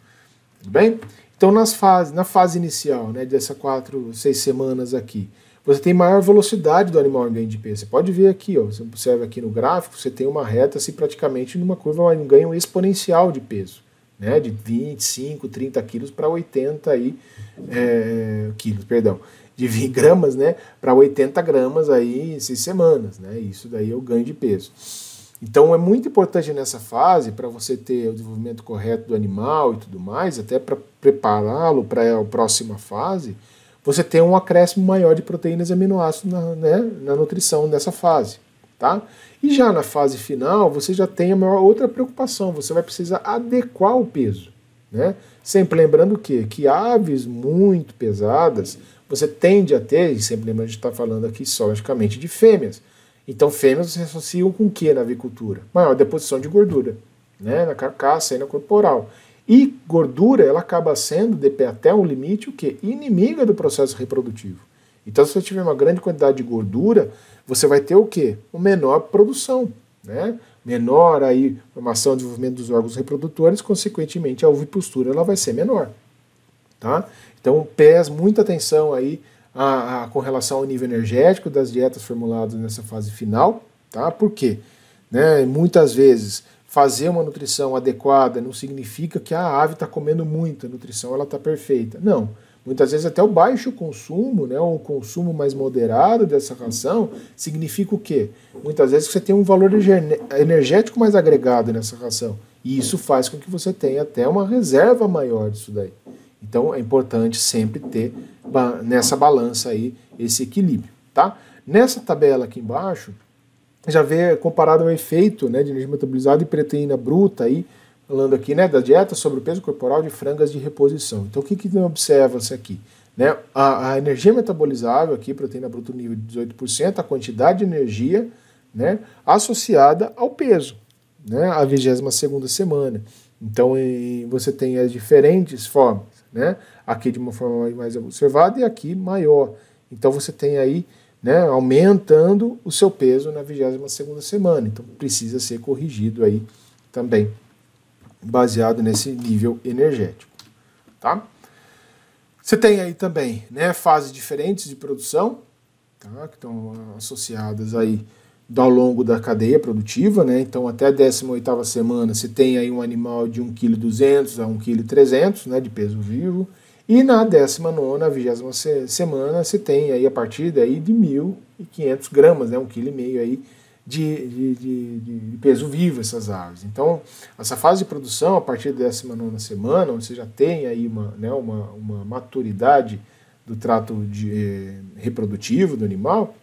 tudo bem? Então nas fases, na fase inicial, né, dessas quatro, seis semanas aqui, você tem maior velocidade do animal em ganho de peso. Você pode ver aqui, ó, você observa aqui no gráfico, você tem uma reta assim, praticamente numa curva, um ganho exponencial de peso, né, de 25, 30 quilos para 80 aí, é, quilos, perdão, de 20 <laughs> gramas né, para 80 gramas aí em seis semanas. Né, isso daí é o ganho de peso. Então é muito importante nessa fase para você ter o desenvolvimento correto do animal e tudo mais, até para prepará-lo para a próxima fase, você tem um acréscimo maior de proteínas e aminoácidos na, né, na nutrição nessa fase. Tá? E já na fase final, você já tem a maior outra preocupação, você vai precisar adequar o peso. Né? Sempre lembrando que, que aves muito pesadas, você tende a ter, e sempre lembrando, a gente está falando aqui só logicamente de fêmeas. Então fêmeas se associam com o que na avicultura? Maior deposição de gordura, né? na carcaça e na corporal. E gordura, ela acaba sendo, de até um limite, o que? Inimiga do processo reprodutivo. Então, se você tiver uma grande quantidade de gordura, você vai ter o que? Uma menor produção, né? Menor aí formação e desenvolvimento dos órgãos reprodutores, consequentemente a ovipostura ela vai ser menor, tá? Então, pés, muita atenção aí a, a, com relação ao nível energético das dietas formuladas nessa fase final, tá? Por quê? Né? Muitas vezes fazer uma nutrição adequada não significa que ah, a ave está comendo muita nutrição, ela está perfeita. Não. Muitas vezes até o baixo consumo, né, ou o consumo mais moderado dessa ração, significa o quê? Muitas vezes você tem um valor energético mais agregado nessa ração. E isso faz com que você tenha até uma reserva maior disso daí. Então é importante sempre ter nessa balança aí esse equilíbrio, tá? Nessa tabela aqui embaixo, já vê comparado ao efeito né, de energia metabolizada e proteína bruta aí, falando aqui né, da dieta sobre o peso corporal de frangas de reposição. Então o que, que observa-se aqui? Né, a, a, energia metabolizável aqui, proteína bruta no nível de 18%, a quantidade de energia né, associada ao peso, né, a 22ª semana. Então você tem as diferentes formas, né, aqui de uma forma mais observada e aqui maior. Então você tem aí né, aumentando o seu peso na 22ª semana. Então precisa ser corrigido aí também, baseado nesse nível energético, tá? Você tem aí também, né, fases diferentes de produção, tá, que estão associadas aí ao longo da cadeia produtiva, né? Então até a 18ª semana você tem aí um animal de 1,2 kg a 1,3 kg, né, de peso vivo e na 19, 20 semana, você tem aí a partir aí de 1.500 gramas, né, um quilo e meio aí de, de, de, de, peso vivo essas aves. Então, essa fase de produção, a partir da 19 semana, onde você já tem aí uma, né, uma, uma maturidade do trato de, eh, reprodutivo do animal,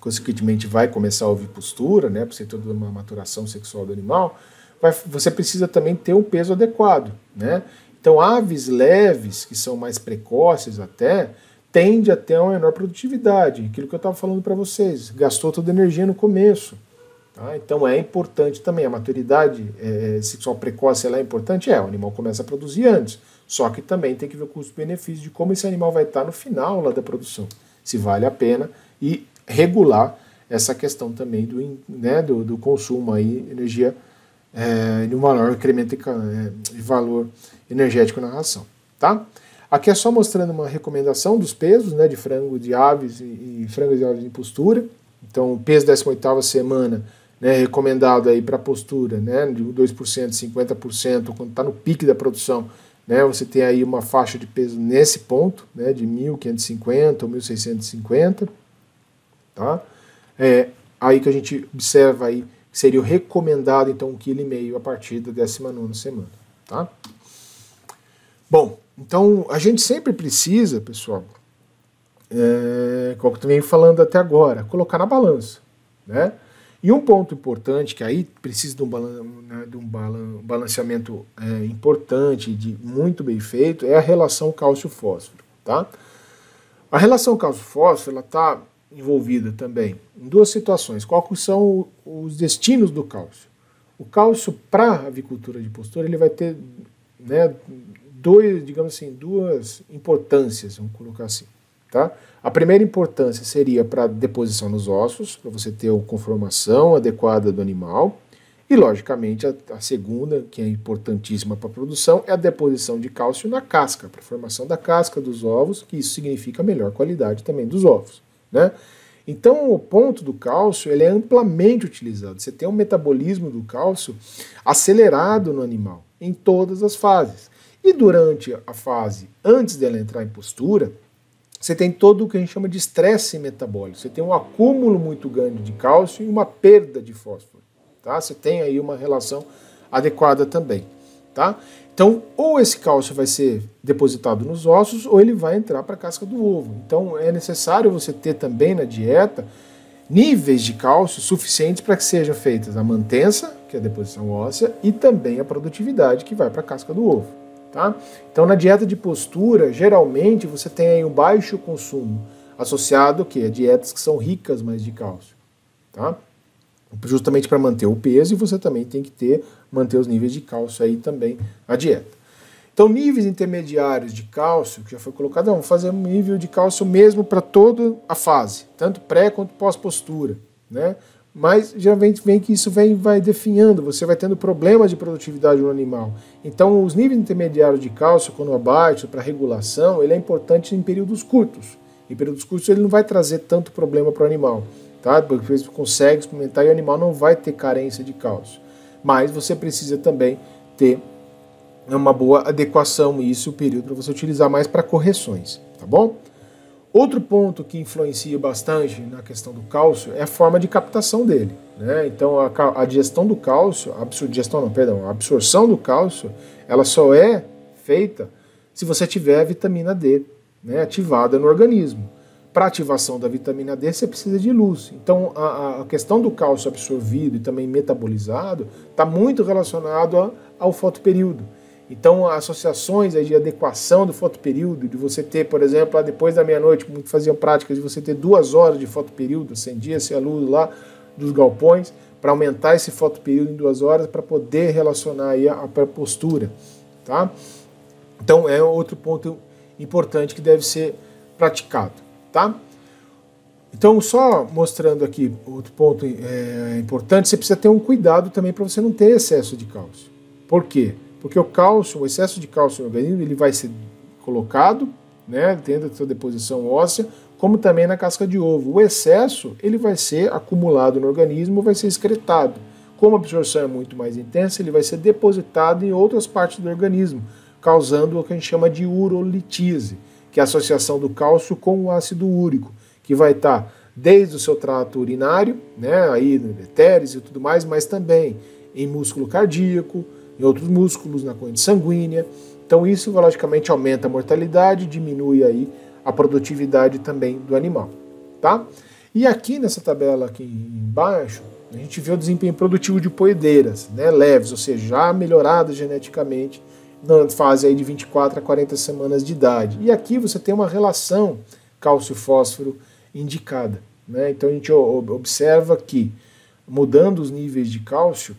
consequentemente vai começar a ouvir postura, né, para você ter toda uma maturação sexual do animal, vai, você precisa também ter um peso adequado, né? Então, aves leves, que são mais precoces até, tende a ter uma menor produtividade, aquilo que eu estava falando para vocês, gastou toda a energia no começo. Tá? Então é importante também, a maturidade é, é sexual precoce ela é importante? É, o animal começa a produzir antes, só que também tem que ver o custo-benefício de como esse animal vai estar tá no final lá da produção, se vale a pena, e regular essa questão também do, né, do, do consumo aí, energia é, de um maior incremento de, é, de valor energético na ração, tá? Aqui é só mostrando uma recomendação dos pesos, né, de frango de aves e, e frango de aves em postura. Então, o peso 18 semana, né, recomendado aí para postura, né, de 2%, 50%, quando está no pique da produção, né, você tem aí uma faixa de peso nesse ponto, né, de 1.550 ou 1.650, tá? É aí que a gente observa aí seria o recomendado então 1,5 kg a partir da 19 semana, tá? Bom, então a gente sempre precisa, pessoal, é, como eu venho falando até agora, colocar na balança, né? E um ponto importante, que aí precisa de um, balan né, de um balan balanceamento é, importante, de muito bem feito, é a relação cálcio-fósforo, tá? A relação cálcio-fósforo, ela está envolvida também em duas situações. Quais são os destinos do cálcio? O cálcio para a avicultura de postura ele vai ter né, dois, digamos assim, duas importâncias, vamos colocar assim. Tá? A primeira importância seria para deposição nos ossos, para você ter a conformação adequada do animal. E, logicamente, a, a segunda, que é importantíssima para a produção, é a deposição de cálcio na casca, para a formação da casca dos ovos, que isso significa melhor qualidade também dos ovos. Né? Então, o ponto do cálcio ele é amplamente utilizado. Você tem um metabolismo do cálcio acelerado no animal, em todas as fases. E durante a fase antes dela entrar em postura, você tem todo o que a gente chama de estresse metabólico. Você tem um acúmulo muito grande de cálcio e uma perda de fósforo. Tá? Você tem aí uma relação adequada também tá? Então, ou esse cálcio vai ser depositado nos ossos ou ele vai entrar para a casca do ovo. Então, é necessário você ter também na dieta níveis de cálcio suficientes para que sejam feitas a mantença, que é a deposição óssea, e também a produtividade, que vai para a casca do ovo. Tá? Então, na dieta de postura, geralmente você tem aí um baixo consumo associado que a é dietas que são ricas mais de cálcio, tá? Justamente para manter o peso e você também tem que ter manter os níveis de cálcio aí também a dieta. Então, níveis intermediários de cálcio, que já foi colocado, vamos fazer um nível de cálcio mesmo para toda a fase, tanto pré quanto pós-postura, né? Mas geralmente vem que isso vem, vai definhando, você vai tendo problemas de produtividade no animal. Então, os níveis intermediários de cálcio, quando abaixo, para regulação, ele é importante em períodos curtos. Em períodos curtos, ele não vai trazer tanto problema para o animal, tá? Porque você consegue experimentar e o animal não vai ter carência de cálcio mas você precisa também ter uma boa adequação e isso é o período para você utilizar mais para correções, tá bom? Outro ponto que influencia bastante na questão do cálcio é a forma de captação dele. Né? Então a, a digestão do cálcio, absor, digestão não, perdão, a absorção do cálcio, ela só é feita se você tiver a vitamina D né, ativada no organismo para ativação da vitamina D você precisa de luz. Então a, a questão do cálcio absorvido e também metabolizado está muito relacionado a, ao fotoperíodo. Então associações de adequação do fotoperíodo, de você ter, por exemplo, depois da meia-noite, como faziam práticas, de você ter duas horas de fotoperíodo, acendia-se a luz lá dos galpões para aumentar esse fotoperíodo em duas horas para poder relacionar aí a, a postura, tá? Então é outro ponto importante que deve ser praticado tá? Então, só mostrando aqui outro ponto é, importante, você precisa ter um cuidado também para você não ter excesso de cálcio. Por quê? Porque o cálcio, o excesso de cálcio no organismo, ele vai ser colocado, né, dentro da sua deposição óssea, como também na casca de ovo. O excesso, ele vai ser acumulado no organismo, vai ser excretado. Como a absorção é muito mais intensa, ele vai ser depositado em outras partes do organismo, causando o que a gente chama de urolitise que é a associação do cálcio com o ácido úrico, que vai estar tá desde o seu trato urinário, né, aí detéres e tudo mais, mas também em músculo cardíaco, em outros músculos, na corrente sanguínea. Então isso logicamente aumenta a mortalidade, diminui aí a produtividade também do animal, tá? E aqui nessa tabela aqui embaixo, a gente vê o desempenho produtivo de poedeiras, né, leves, ou seja, já melhoradas geneticamente na fase aí de 24 a 40 semanas de idade. E aqui você tem uma relação cálcio-fósforo indicada. Né? Então a gente observa que mudando os níveis de cálcio,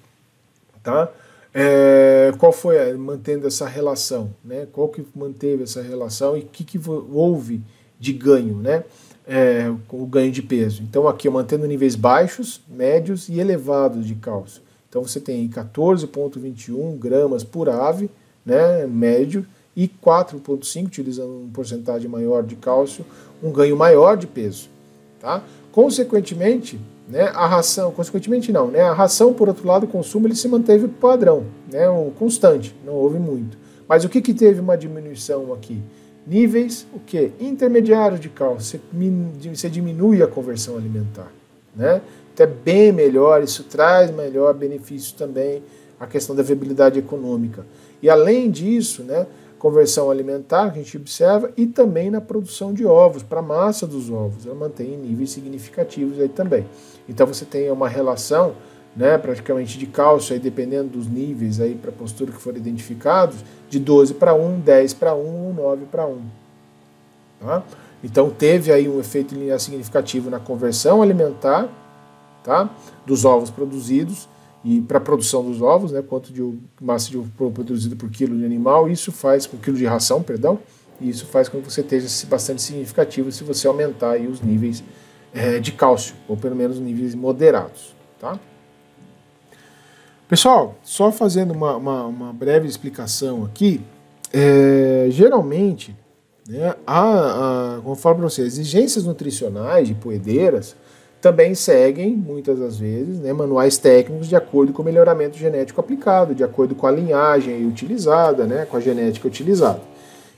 tá? É, qual foi mantendo essa relação, né? Qual que manteve essa relação e o que, que houve de ganho, né? É, o ganho de peso. Então aqui mantendo níveis baixos, médios e elevados de cálcio. Então você tem 14,21 gramas por ave né, médio e 4,5, utilizando um porcentagem maior de cálcio, um ganho maior de peso. Tá? Consequentemente, né, a ração, consequentemente não, né, a ração, por outro lado, o consumo ele se manteve padrão, né, O constante, não houve muito. Mas o que, que teve uma diminuição aqui? Níveis, o que? Intermediários de cálcio, você diminui a conversão alimentar. Né? Então é bem melhor, isso traz melhor benefício também a questão da viabilidade econômica. E além disso, né, conversão alimentar que a gente observa e também na produção de ovos, para a massa dos ovos, ela mantém níveis significativos aí também. Então você tem uma relação, né, praticamente de cálcio aí dependendo dos níveis aí para postura que foram identificados, de 12 para 1, 10 para 1 ou 9 para 1. Tá? Então teve aí um efeito linear significativo na conversão alimentar, tá? dos ovos produzidos e para a produção dos ovos, né, quanto de massa de ovo produzido por quilo de animal, isso faz com quilo de ração, perdão, e isso faz com que você esteja bastante significativo se você aumentar aí os níveis é, de cálcio, ou pelo menos níveis moderados, tá? Pessoal, só fazendo uma, uma, uma breve explicação aqui, é, geralmente, né, a, a, como eu falo para vocês, exigências nutricionais de poedeiras, também seguem, muitas das vezes, né, manuais técnicos de acordo com o melhoramento genético aplicado, de acordo com a linhagem utilizada, né, com a genética utilizada.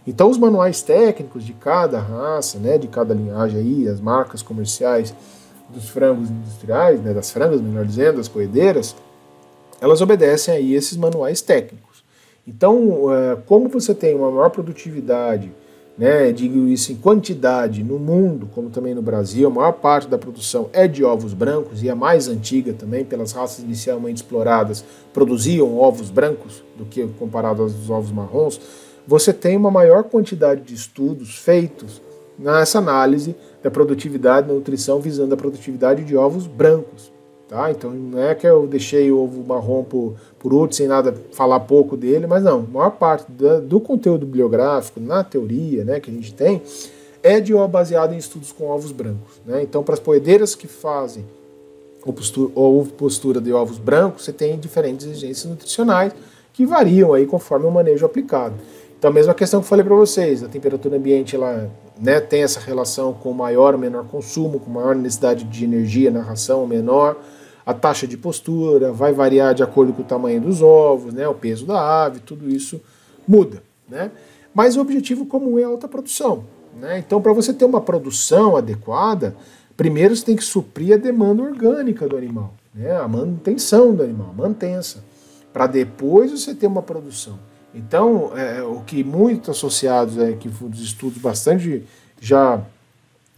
Então, os manuais técnicos de cada raça, né, de cada linhagem, aí, as marcas comerciais dos frangos industriais, né, das frangas, melhor dizendo, das coedeiras, elas obedecem aí esses manuais técnicos. Então, eh, como você tem uma maior produtividade né, digo isso em quantidade, no mundo, como também no Brasil, a maior parte da produção é de ovos brancos e a mais antiga também, pelas raças inicialmente exploradas, produziam ovos brancos do que comparado aos ovos marrons. Você tem uma maior quantidade de estudos feitos nessa análise da produtividade, da nutrição, visando a produtividade de ovos brancos. Tá? Então não é que eu deixei o ovo marrom por, por último, sem nada falar pouco dele, mas não, a maior parte do, do conteúdo bibliográfico, na teoria né, que a gente tem, é de baseado em estudos com ovos brancos. Né? Então, para as poedeiras que fazem ou postura, postura de ovos brancos, você tem diferentes exigências nutricionais que variam aí conforme o manejo aplicado. Então, a mesma questão que eu falei para vocês, a temperatura ambiente ela né, tem essa relação com maior ou menor consumo, com maior necessidade de energia na ração ou menor, a taxa de postura vai variar de acordo com o tamanho dos ovos, né, o peso da ave, tudo isso muda. Né? Mas o objetivo comum é a alta produção. Né? Então, para você ter uma produção adequada, primeiro você tem que suprir a demanda orgânica do animal, né? a manutenção do animal, mantença, para depois você ter uma produção. Então, é, o que muitos associados é, que os estudos bastante já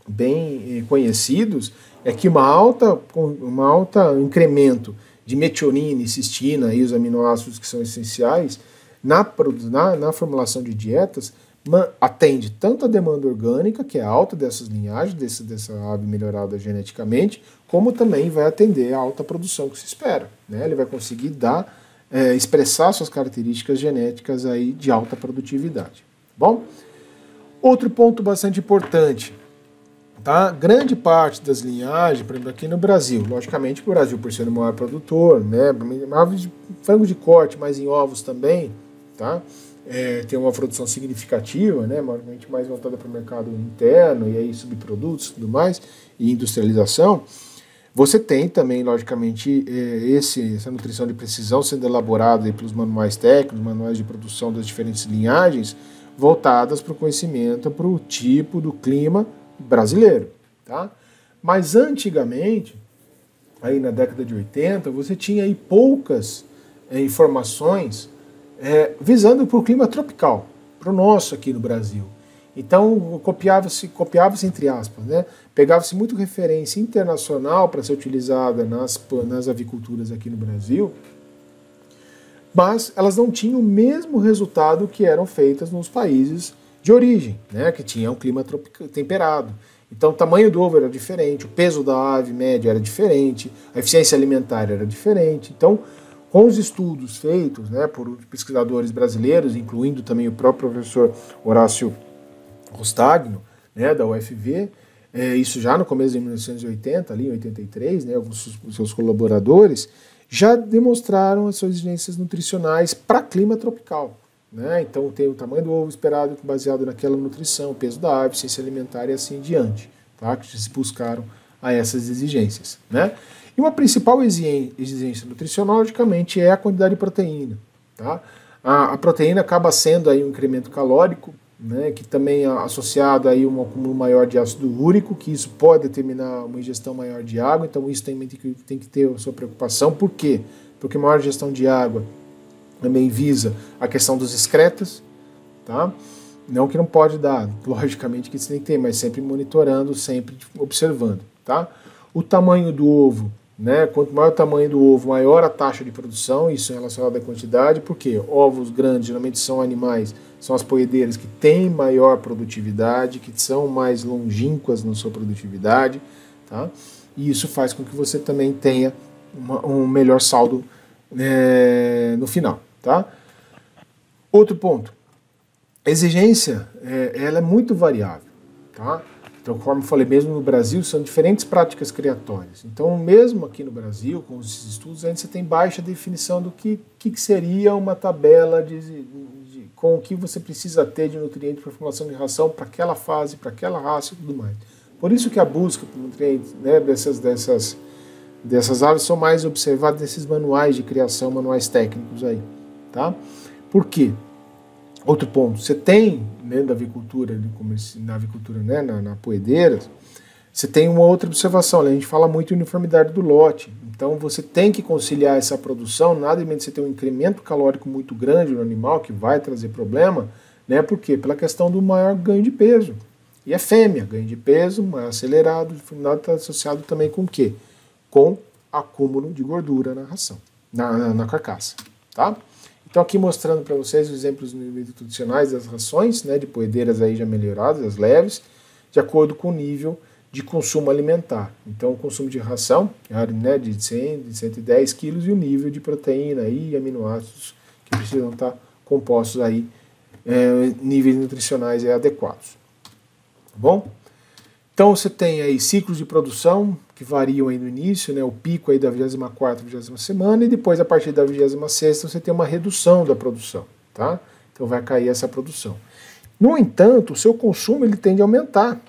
bem eh, conhecidos é que uma alta, uma alta incremento de metionina e cistina e os aminoácidos que são essenciais na, na, na formulação de dietas atende tanto a demanda orgânica, que é alta dessas linhagens, desse, dessa ave melhorada geneticamente, como também vai atender a alta produção que se espera. Né? Ele vai conseguir dar, é, expressar suas características genéticas aí de alta produtividade. Bom, outro ponto bastante importante Tá? Grande parte das linhagens, por exemplo, aqui no Brasil, logicamente o Brasil por ser o maior produtor, né, aves de frango de corte, mas em ovos também, tá? É, tem uma produção significativa, né, maiormente mais voltada para o mercado interno e aí subprodutos e tudo mais, e industrialização. Você tem também, logicamente, é, esse, essa nutrição de precisão sendo elaborada pelos manuais técnicos, manuais de produção das diferentes linhagens, voltadas para o conhecimento, para o tipo do clima brasileiro. Tá? Mas antigamente, aí na década de 80, você tinha aí poucas é, informações é, visando para o clima tropical, para o nosso aqui no Brasil. Então copiava-se, copiava-se entre aspas, né? pegava-se muito referência internacional para ser utilizada nas, nas aviculturas aqui no Brasil, mas elas não tinham o mesmo resultado que eram feitas nos países de origem, né, que tinha um clima tropical, temperado. Então o tamanho do ovo era diferente, o peso da ave média era diferente, a eficiência alimentar era diferente. Então, com os estudos feitos né, por pesquisadores brasileiros, incluindo também o próprio professor Horácio Rostagno, né, da UFV, é, isso já no começo de 1980, ali em 83, né, alguns seus colaboradores já demonstraram as suas exigências nutricionais para clima tropical. Né? Então tem o tamanho do ovo esperado baseado naquela nutrição, peso da ave, ciência alimentar e assim em diante, tá? que se buscaram a essas exigências. Né? E uma principal exigência nutricional, logicamente, é a quantidade de proteína. Tá? A, a proteína acaba sendo aí um incremento calórico, né, que também é associado aí um acúmulo maior de ácido úrico, que isso pode determinar uma ingestão maior de água, então isso também tem que, tem que ter a sua preocupação. Por quê? Porque maior ingestão de água também visa a questão dos excretas, tá? Não que não pode dar, <laughs> logicamente que isso tem que ter, mas sempre monitorando, sempre observando, tá? O tamanho do ovo, né? Quanto maior o tamanho do ovo, maior a taxa de produção, isso é relacionado à quantidade, porque ovos grandes geralmente são animais, são as poedeiras que têm maior produtividade, que são mais longínquas na sua produtividade, tá? E isso faz com que você também tenha uma, um melhor saldo é, no final. Tá? Outro ponto, exigência, é, ela é muito variável. Tá? Então, como eu falei, mesmo no Brasil, são diferentes práticas criatórias. Então, mesmo aqui no Brasil, com os estudos, ainda você tem baixa definição do que, que seria uma tabela de, de com o que você precisa ter de nutriente para formação de ração para aquela fase, para aquela raça e tudo mais. Por isso que a busca por nutrientes né, dessas, dessas, dessas aves são mais observadas nesses manuais de criação, manuais técnicos aí. Tá? Por quê? Outro ponto, você tem, dentro né, da avicultura, na avicultura, né, na, na poedeira, você tem uma outra observação, a gente fala muito em uniformidade do lote, então você tem que conciliar essa produção, nada em você ter um incremento calórico muito grande no animal, que vai trazer problema, né, por quê? Pela questão do maior ganho de peso, e é fêmea, ganho de peso, mais acelerado, nada está associado também com o quê? Com acúmulo de gordura na ração, na, na, na carcaça, tá? Então aqui mostrando para vocês os exemplos nutricionais das rações, né, de poedeiras aí já melhoradas, as leves, de acordo com o nível de consumo alimentar. Então o consumo de ração né, de 100, de 110 quilos e o nível de proteína e aminoácidos que precisam estar tá compostos aí, é, níveis nutricionais adequados. Tá bom? Então você tem aí ciclos de produção que variam aí no início, né, o pico aí da 24 vigésima semana, e depois a partir da 26 você tem uma redução da produção, tá? Então vai cair essa produção. No entanto, o seu consumo ele tende a aumentar,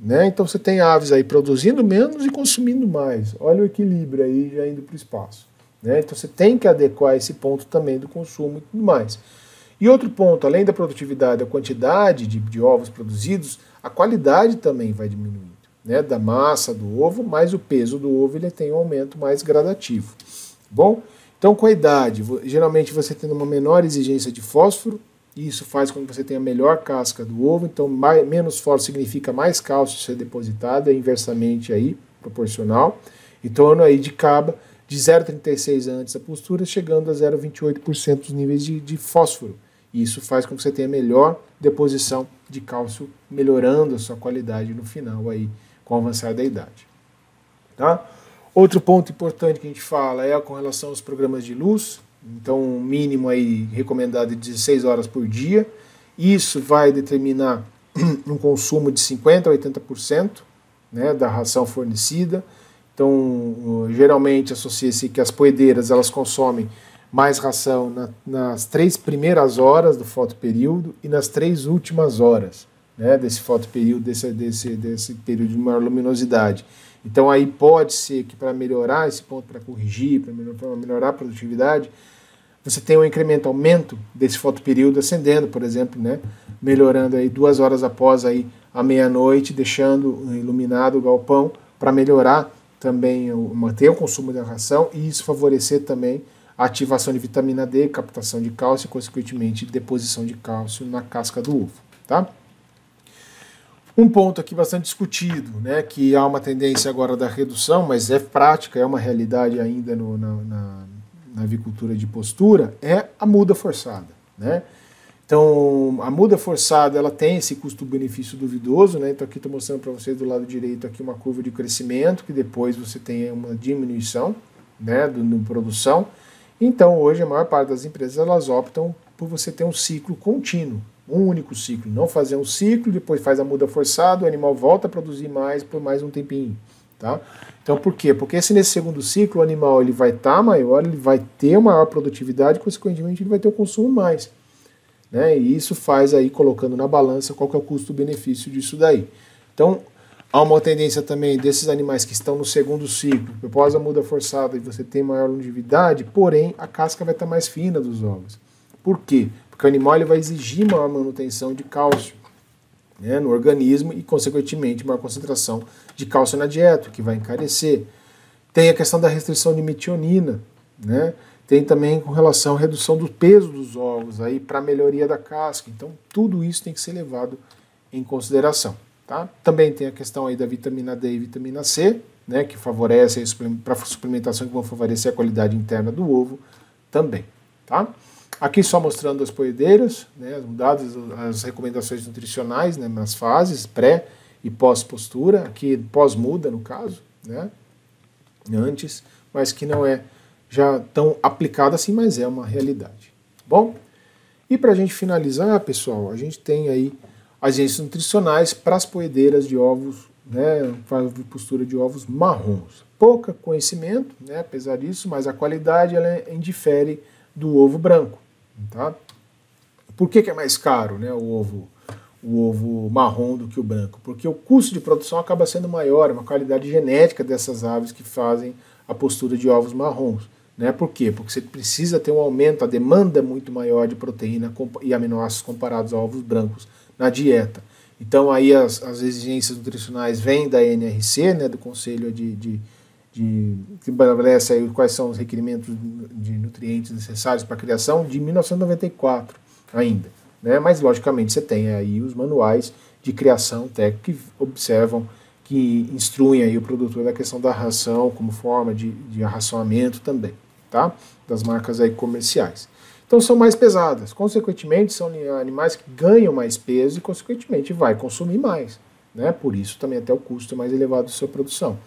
né? Então você tem aves aí produzindo menos e consumindo mais. Olha o equilíbrio aí já indo para o espaço, né? Então você tem que adequar esse ponto também do consumo e tudo mais. E outro ponto, além da produtividade, a quantidade de, de ovos produzidos, a qualidade também vai diminuindo, né? Da massa do ovo, mas o peso do ovo ele tem um aumento mais gradativo. Bom, então com a idade, geralmente você tendo uma menor exigência de fósforo, e isso faz com que você tenha melhor casca do ovo, então mais, menos fósforo significa mais cálcio ser depositado, é inversamente aí proporcional. em torno aí de caba de 0,36 antes da postura, chegando a 0,28% dos níveis de, de fósforo. E isso faz com que você tenha melhor deposição de cálcio, melhorando a sua qualidade no final aí com o avançar da idade. Tá? Outro ponto importante que a gente fala é com relação aos programas de luz. Então, o um mínimo aí recomendado é de 16 horas por dia. Isso vai determinar <clears throat> um consumo de 50 a 80% né, da ração fornecida. Então, eh, geralmente associa-se que as poedeiras elas consomem mais ração na, nas três primeiras horas do fotoperíodo e nas três últimas horas né, desse fotoperíodo, desse, desse, desse período de maior luminosidade. Então, aí pode ser que para melhorar esse ponto, para corrigir, para melhorar, melhorar a produtividade, você tenha um incremento, aumento desse fotoperíodo acendendo por exemplo, né? melhorando aí duas horas após aí a meia-noite, deixando iluminado o galpão para melhorar também manter o consumo da ração e isso favorecer também a ativação de vitamina D, captação de cálcio e, consequentemente, deposição de cálcio na casca do ovo. Tá? Um ponto aqui bastante discutido, né, que há uma tendência agora da redução, mas é prática, é uma realidade ainda no, na, na, na avicultura de postura, é a muda forçada. Né? Então, a muda forçada ela tem esse custo-benefício duvidoso, né? Então aqui estou mostrando para vocês do lado direito aqui uma curva de crescimento que depois você tem uma diminuição, né, do, produção. Então, hoje a maior parte das empresas elas optam por você ter um ciclo contínuo, um único ciclo, não fazer um ciclo, depois faz a muda forçada, o animal volta a produzir mais por mais um tempinho, tá? Então, por quê? Porque se nesse segundo ciclo o animal ele vai estar tá maior, ele vai ter maior produtividade, consequentemente ele vai ter o consumo mais. Né? E isso faz aí, colocando na balança, qual que é o custo-benefício disso daí. Então, há uma tendência também desses animais que estão no segundo ciclo, após a muda forçada e você tem maior longevidade, porém a casca vai estar mais fina dos ovos. Por quê? Porque o animal ele vai exigir maior manutenção de cálcio né, no organismo e, consequentemente, maior concentração de cálcio na dieta, que vai encarecer. Tem a questão da restrição de metionina, né? Tem também com relação à redução do peso dos ovos aí para melhoria da casca. Então tudo isso tem que ser levado em consideração, tá? Também tem a questão aí da vitamina D e vitamina C, né, que favorece para suplementação que vão favorecer a qualidade interna do ovo também, tá? Aqui só mostrando as poedeiras, né, as as recomendações nutricionais né, nas fases pré e pós-postura, aqui pós-muda no caso, né, antes, mas que não é já tão aplicado assim, mas é uma realidade. Bom, e para a gente finalizar, pessoal, a gente tem aí agentes nutricionais para as poedeiras de ovos, né, para postura de ovos marrons. Pouca conhecimento, né, apesar disso, mas a qualidade ela indifere é, do ovo branco, tá? Por que, que é mais caro, né, o ovo o ovo marrom do que o branco? Porque o custo de produção acaba sendo maior, é uma qualidade genética dessas aves que fazem a postura de ovos marrons. Né? Por quê? Porque você precisa ter um aumento, a demanda é muito maior de proteína e aminoácidos comparados a ovos brancos na dieta. Então aí as, as exigências nutricionais vêm da NRC, né, do Conselho de, de, de que estabelece aí quais são os requerimentos de nutrientes necessários para a criação, de 1994 ainda. Né? Mas logicamente você tem aí os manuais de criação técnica que observam que instruem aí o produtor da questão da ração como forma de, de arraçoamento também tá? Das marcas aí comerciais. Então são mais pesadas, consequentemente são animais que ganham mais peso e consequentemente vai consumir mais, né? Por isso também até o custo é mais elevado da sua produção.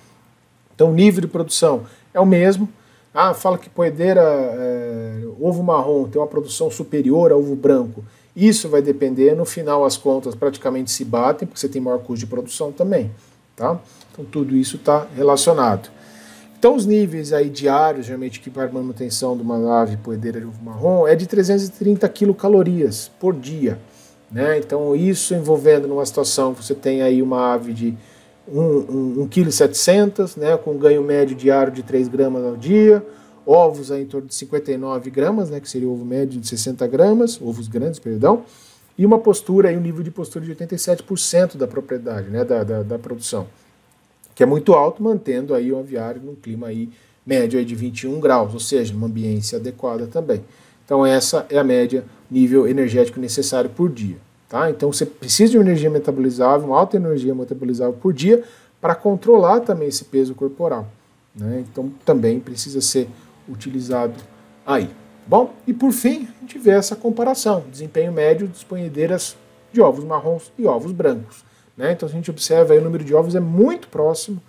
Então o nível de produção é o mesmo. Ah, fala que poedeira, é, ovo marrom tem uma produção superior a ovo branco. Isso vai depender, no final as contas praticamente se batem, porque você tem maior custo de produção também, tá? Então tudo isso está relacionado. Então, os níveis aí diários, geralmente, que para manutenção de uma nave poedeira de ovo marrom é de 330 quilocalorias por dia. Né? Então, isso envolvendo numa situação que você tem aí uma ave de 1,7 kg, né? com ganho médio diário de 3 gramas ao dia, ovos aí em torno de 59 gramas, né? que seria o ovo médio de 60 gramas, ovos grandes, perdão, e uma postura, aí, um nível de postura de 87% da propriedade, né? da, da, da produção que é muito alto, mantendo aí o aviário num clima aí médio aí de 21 graus, ou seja, uma ambiência adequada também. Então essa é a média nível energético necessário por dia. Tá? Então você precisa de uma energia metabolizável, uma alta energia metabolizável por dia para controlar também esse peso corporal. Né? Então também precisa ser utilizado aí. Tá bom, e por fim, a gente vê essa comparação, desempenho médio de ponhedeiras de ovos marrons e ovos brancos. Né? Então a gente observa aí, o número de ovos é muito próximo,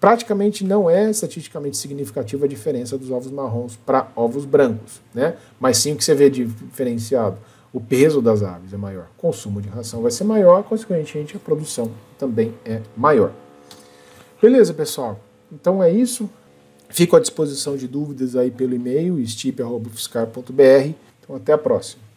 praticamente não é estatisticamente significativa a diferença dos ovos marrons para ovos brancos, né? mas sim o que você vê diferenciado, o peso das aves é maior, o consumo de ração vai ser maior, consequentemente a produção também é maior. Beleza, pessoal? Então é isso. Fico à disposição de dúvidas aí pelo e-mail, stip.fiscar.br. Então até a próxima.